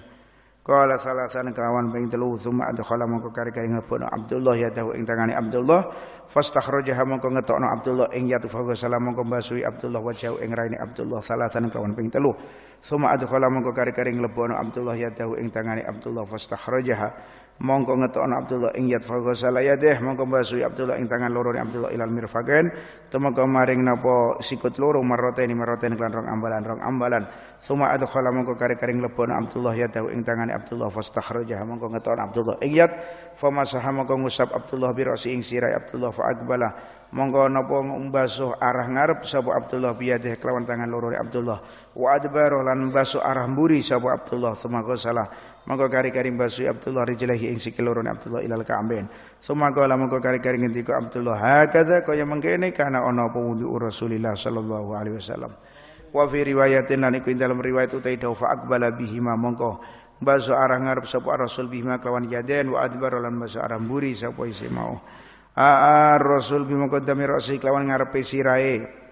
salah salasan kelawan ping telu summa adkhala mongko kari kari ngebono Abdullah ya tahu ing tangane Abdullah fastakhrajaha mongko ngetokno Abdullah ing ya tufahu salam mongko basui Abdullah wajau ing raine Abdullah salasan kelawan ping telu summa adkhala mongko kari kari nglebono Abdullah ya tahu ing tangane Abdullah fastakhrajaha mongko ngetokno Abdullah ing yadfa ya deh, mongko basuhi Abdullah ing tangan loro Abdullah ilal mirfaqain tumeka maring napa sikut loro maroteni maroteni lan rong ambalan rong ambalan suma adkhala mongko kare kareng lepon Abdullah ya ing tangan Abdullah fastakhrajaha mongko ngetokno Abdullah ing yad famasaha mongko ngusap Abdullah bi rasi ing sirai Abdullah fa aqbala mongko napa ngumbasuh arah ngarep sapa Abdullah biadeh kelawan tangan loro Abdullah wa adbaro lan basuh arah mburi sapa Abdullah suma salah Mangko kari-kari mbasuhi Abdullah rijlahi ing sikil loro Abdullah ilal ka'bain summa qala mongko kari-kari ngendika Abdullah hakadha kaya mengkene kana ana apa wudu Rasulillah sallallahu alaihi wasallam wa fi riwayatin lan iku dalam riwayat utai fa aqbala bihi ma mongko mbasuh arah ngarep sapa Rasul bihi kawan yaden wa adbar lan mbasuh arah mburi sapa isi mau Aar Rasul bimengkodami rosi kawan ngarepe sirae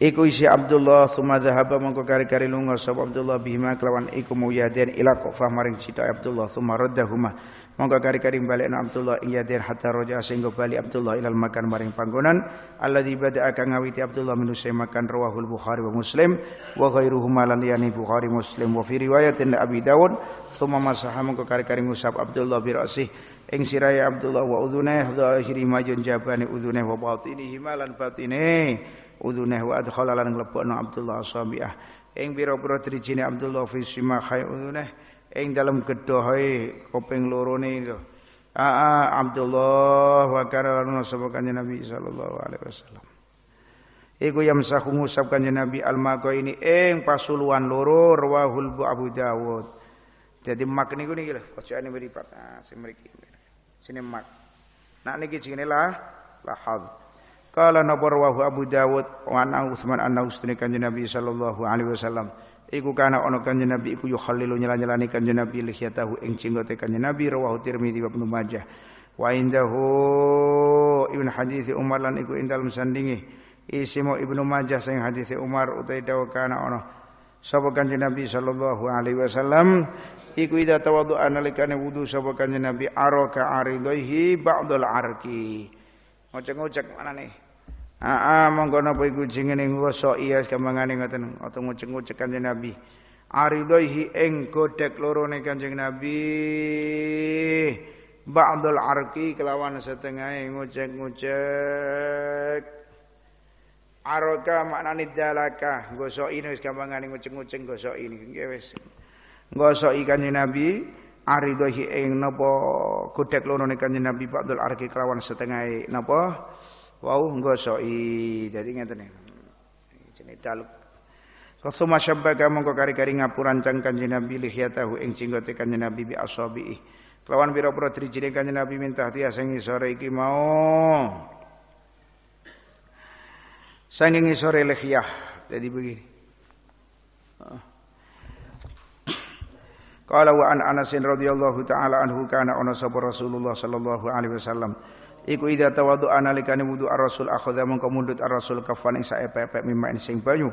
Iku isi Abdullah summa dhahaba mongko kari-kari lunga sapa Abdullah bihima kelawan iku muyaden ila kufah maring cita Abdullah summa raddahuma mongko kari-kari balekna Abdullah ing yaden hatta roja sehingga bali Abdullah ilal makan maring panggonan alladzi bada'a kang ngawiti Abdullah minusai makan rawahul Bukhari wa Muslim wa ghairuhuma lan Bukhari Muslim wa fi riwayatin Abi Dawud summa masaha mongko kari-kari ngusap Abdullah Birasih rasih ing siraya Abdullah wa udhunaih dhahiri majun jabani udhunaih wa batinihi malan batinihi uduneh wa adkhala lan mlebokno Abdullah Sabiah ing pira-pira drijine Abdullah fi simakhai uduneh ing dalem gedhohe koping lorone lho Aa Abdullah wa kara lan sapa kanjeng Nabi sallallahu alaihi wasallam Iku yamsahu ngusap kanjeng Nabi al-maqa ini ing pasuluan loro rawahul bu Abu Dawud. Jadi mak niku niki lho, kocokane mripat. si ah, sing mriki. Sini mak. Nak niki jenenge lah lahad. Kala nabarwahu Abu Dawud wa anna Utsman anna Utsman kanjeng Nabi sallallahu alaihi wasallam iku kana ana kanjeng Nabi iku yukhallilu nyela-nyelani kanjeng Nabi lihyatahu ing jenggote kanjeng Nabi rawahu Tirmizi wa Ibnu Majah wa indahu ibn hadis Umar lan iku indal musandingi isimo Ibnu Majah sing hadis Umar utai dawa kana ana sapa kanjeng Nabi sallallahu alaihi wasallam iku ida tawadhu analikane wudu sapa kanjeng Nabi araka aridaihi ba'dul arki ngocek-ngocek mana nih Aa monggo napa iku jengene ngoso iya kembangane ngoten utawa ngucek-ngucek kanjeng Nabi. Aridhoihi ing godhek loro ne kanjeng Nabi. Ba'dul arqi kelawan setengah ngucek-ngucek. Aroka maknane dalaka goso ini wis kembangane ngucek-ngucek goso ini nggih wis. Goso kanjeng Nabi aridhoihi ing napa godhek loro ne kanjeng Nabi ba'dul arqi kelawan setengah napa? No wau ngosoi dadi ngeten cerita ya. Kasuma syabbaka mongko kari-kari ngapurancang kanjeng Nabi lihyatahu ing jenggote kanjeng Nabi bi asabihi. Kelawan pira-pira drijine kanjeng Nabi minta hati asengi sore iki mau. Sanging sore lihyah. Jadi begini. Qala wa an Anas radhiyallahu taala anhu kana ana sapa Rasulullah sallallahu alaihi wasallam iku idatawadu analikan analikane wudu ar-rasul akhadha mongko ar-rasul kafan ing saepepek mimma ing sing banyu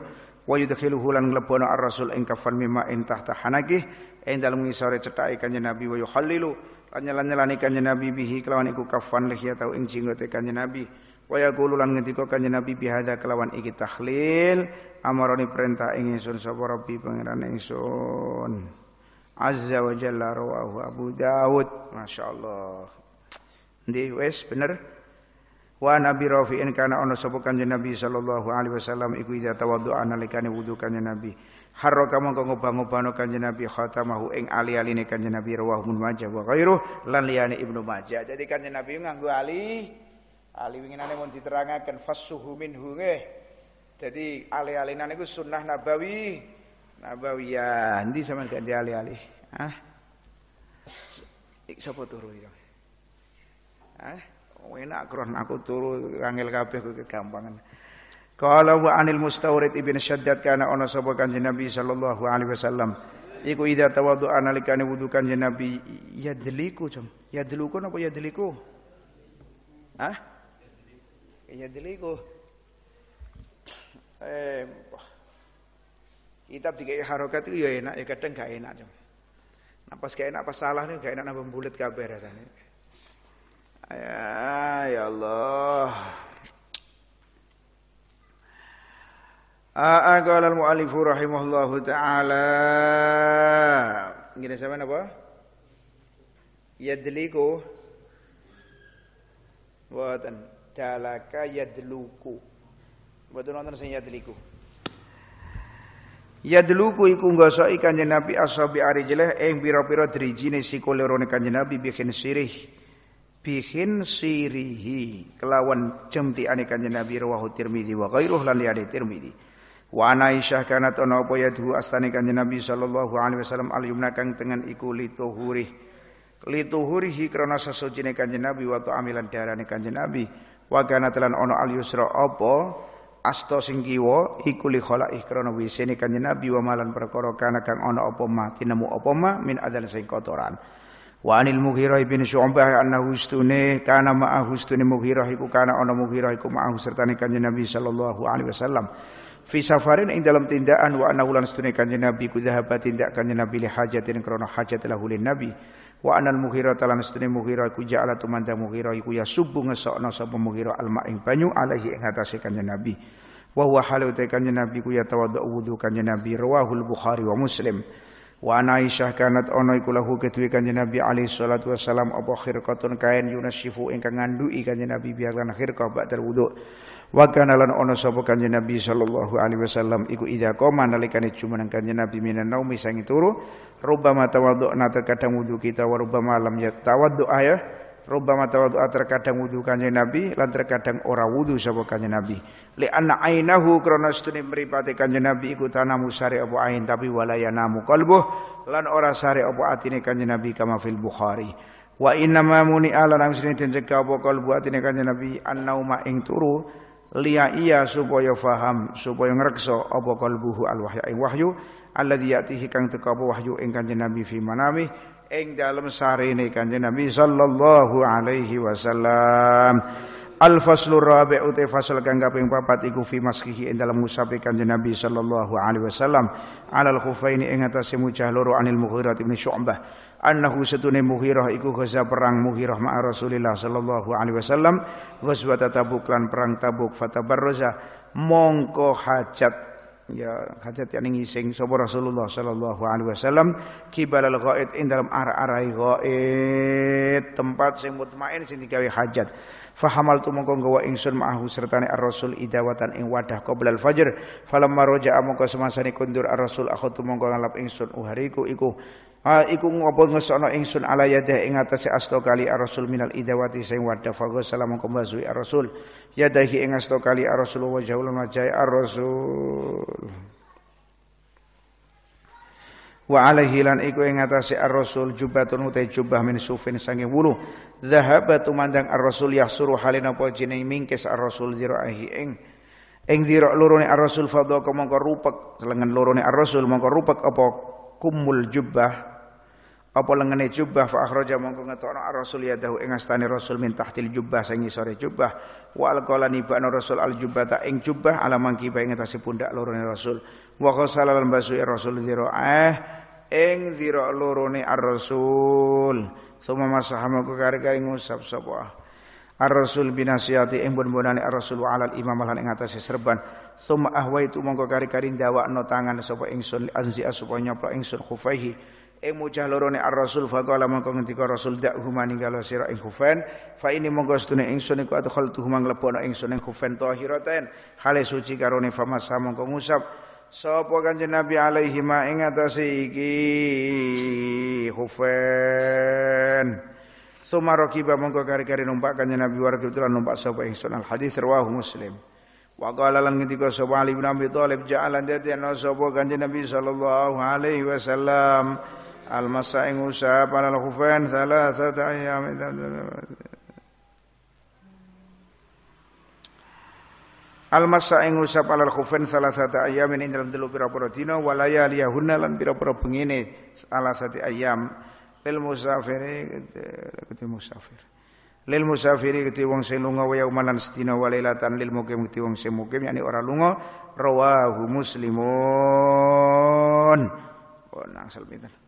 wa yudkhiluhu lan mlebono ar-rasul ing kafan mimma ing tahta hanakih ing dalem ngisore cethake kanjeng Nabi wa yukhallilu lan nyelan kanjeng Nabi bihi kelawan iku kafan lihya tau ing jenggote kanjeng Nabi wa yaqulu lan ngendika kanjeng Nabi bihadza kelawan iki tahlil amarani perintah ing ingsun sapa Rabbi pangeran ingsun azza wa jalla rawahu Abu Dawud masyaallah Ndi wes bener. Wa Nabi Rafi'in kana ono sapa kanjeng Nabi sallallahu alaihi wasallam iku idza tawaddu'a nalikane wudu kanjeng Nabi. Harraka mongko ngobah-ngobahno kanjeng Nabi khatamahu ing ali-aline kanjeng Nabi rawah mun majah wa ghairuh lan liyane Ibnu Majah. Jadi kanjeng Nabi nganggo ali ali winginane mun diterangaken fasuhu minhu nggih. Jadi ali-alinan iku sunnah nabawi nabawiyah. Ndi sampean gak ali-ali? Hah? Sapa turu iki? Ya? Eh, enak kron aku turu angel kabeh ke kegampangan. Qala wa anil mustawrid ibn Shaddad kana ana sapa kanjeng Nabi sallallahu alaihi wasallam. Iku ida tawadu analikane wudu kanjeng Nabi yadliku jam. Yadliku napa yadliku? Hah? deliku. Eh kitab dikai harokat itu ya enak ya kadang gak enak jam. Nah pas gak enak pas salah nih gak enak nambah bulat kabeh rasane. Ya, ya Allah. Aqala ah, ah, al-mu'allifu rahimahullahu taala. Gini sama apa? Yadliku. Buatan. Dalaka yadluku. Buatan nonton sing yadliku. Yadluku iku ngosok ikan Nabi ashabi arijleh ing pira-pira drijine sikule rone kanjeng Nabi bikin sirih bihin sirihi kelawan jemtiane kanjeng Nabi rawahu Tirmizi wa ghairuh lan liyade Tirmizi wa ana Aisyah kanat ana apa yadhu astane kanjeng Nabi sallallahu alaihi wasallam al yumna kang tengen iku lituhurih lituhurihi krana sasucine kanjeng Nabi wa amilan darane kanjeng Nabi wa kana telan ana al yusra apa asta sing kiwa iku li khalaih krana wisene kanjeng Nabi wa malan perkara kana kang ana apa ma tinemu apa ma min adzal sing kotoran Wa anil Mughirah bin Syu'bah annahu istune kana ma'ahu istune Mughirah iku kana ana Mughirah iku ma'ahu sertane Kanjeng Nabi sallallahu alaihi wasallam. Fi safarin ing dalam tindakan wa annahu lan istune Kanjeng Nabi ku zahaba tindak Kanjeng Nabi li hajatin krana hajat lahu lin Nabi. Wa anal Mughirah talan istune Mughirah iku ja'ala tumanda Mughirah iku ya subuh ngesokno sapa Mughirah al ma'ing banyu alaihi ing atase Kanjeng Nabi. Wa huwa halu te Kanjeng Nabi ku ya tawadhu wudhu Kanjeng Nabi rawahul Bukhari wa Muslim. Wa ana Aisyah kanat ono iku lahu kedue kanjeng Nabi alaihi salatu wasalam apa khirqatun kain yunashifu ingkang ngandui kanjeng Nabi biarlan khirqa ba'dal wudu. Wa kana lan ono sapa kanjeng Nabi sallallahu alaihi wasallam iku ida qoma nalikane jumeneng kanjeng Nabi minan naumi sang turu rubbama tawaddu'na terkadang wudu kita wa rubbama lam yatawaddu'a ya tawadu, Rubama tawadhu'a terkadang wudu kanjeng Nabi lan terkadang ora wudhu sapa kanjeng Nabi. Li anna ainahu krana sedene mripate kanjeng Nabi iku tanamu sare apa ain tapi walaya namu qalbuh lan ora sare apa atine kanjeng Nabi kama fil Bukhari. Wa inna ma muni ala nang sedene den cegah apa qalbu atine kanjeng Nabi annauma ing turu liya iya supaya faham supaya ngerekso apa kalbuhu al wahyu alladzi yatihi kang teka apa wahyu ing kanjeng Nabi fi manamih ing dalem sarene Kanjeng Nabi sallallahu alaihi wasallam. Al faslur rabi' uti fasal kang kaping papat iku fi maskihi ing dalem ngusapi Kanjeng Nabi sallallahu alaihi wasallam alal khufaini ing atase mucah loro anil Mughirah bin Syu'bah. Annahu satune Mughirah iku gaza perang Mughirah Ma Rasulillah sallallahu alaihi wasallam ghazwat Tabuk lan perang Tabuk fatabarraza mongko hajat ya hajat yang ngising sapa Rasulullah sallallahu alaihi wasallam kibalal ghaid indalam dalam arah-arai ghaid tempat sing mutmain sing digawe hajat Fahamal tu mongko gawa ingsun ma'ahu serta ar-rasul idawatan ing wadah al fajr falam raja'a mongko semasane kundur ar-rasul tu mongko ngalap ingsun uhariku iku Ha iku ngopo ngesono ingsun ala yadah ing atase asto kali ar-rasul minal idawati sing wadah fago salam kumbazui ar-rasul yadahi ing asto kali ar-rasul wa jaulun wajai ar-rasul wa alaihi lan iku ing atase ar-rasul jubatun uta jubah min sufin sange wulu zahabatu mandang ar-rasul yahsuru halina apa jeneng mingkes ar-rasul ziraihi ing ing zira lorone ar-rasul fadha mongko rupek lengan lorone ar-rasul mongko rupek apa kumul jubah apa lengene jubah fa akhraja mongko ngetokno rasul yadahu ing astane rasul min tahtil jubah sing sore jubah wa alqala nibana rasul al jubah ta ing jubah ala mangki bae ngatasi pundak lorone rasul wa khasala lan basu rasul dhiraah ing dhira lorone ar rasul summa masaha mongko kare-kare ngusap sapa Ar-Rasul binasiyati ing bun-bunane Ar-Rasul wa alal imam lan ing atase serban. Tsumma ahwaitu mongko kari-kari ndawakno tangan sapa ingsun anzi supaya eng ingsun khufaihi ing eh, mucah lorone ar-rasul faqala mongko ngendika rasul dak humani galo sira ing kufen fa ini mongko setune ingsun iku adkhaltu humang lebono ingsun ing kufen tahiraten hale suci karone famasa mongko ngusap sapa kanjeng nabi alaihi ma ing atase iki kufen suma mongko kari-kari numpak kanjeng nabi warga tulan numpak sapa ingsun al hadis rawahu muslim Wa qala lan ketika sapa Ali bin Abi Thalib ja'alan dadi ana sapa kanjeng Nabi sallallahu alaihi wasallam engusap يشاب على الخفين ثلاثة ayam. Almasa ing usap alal khufain salah satu ayam ini dalam dulu pira-pira dina walaya liyahunna lan pira-pira bengine salah satu ayam lil musafiri keti musafir lil musafiri keti wong sing lunga wa yaumalan sedina walailatan lil mukim kete wong sing mukim yakni ora lunga rawahu muslimun oh nang salmitan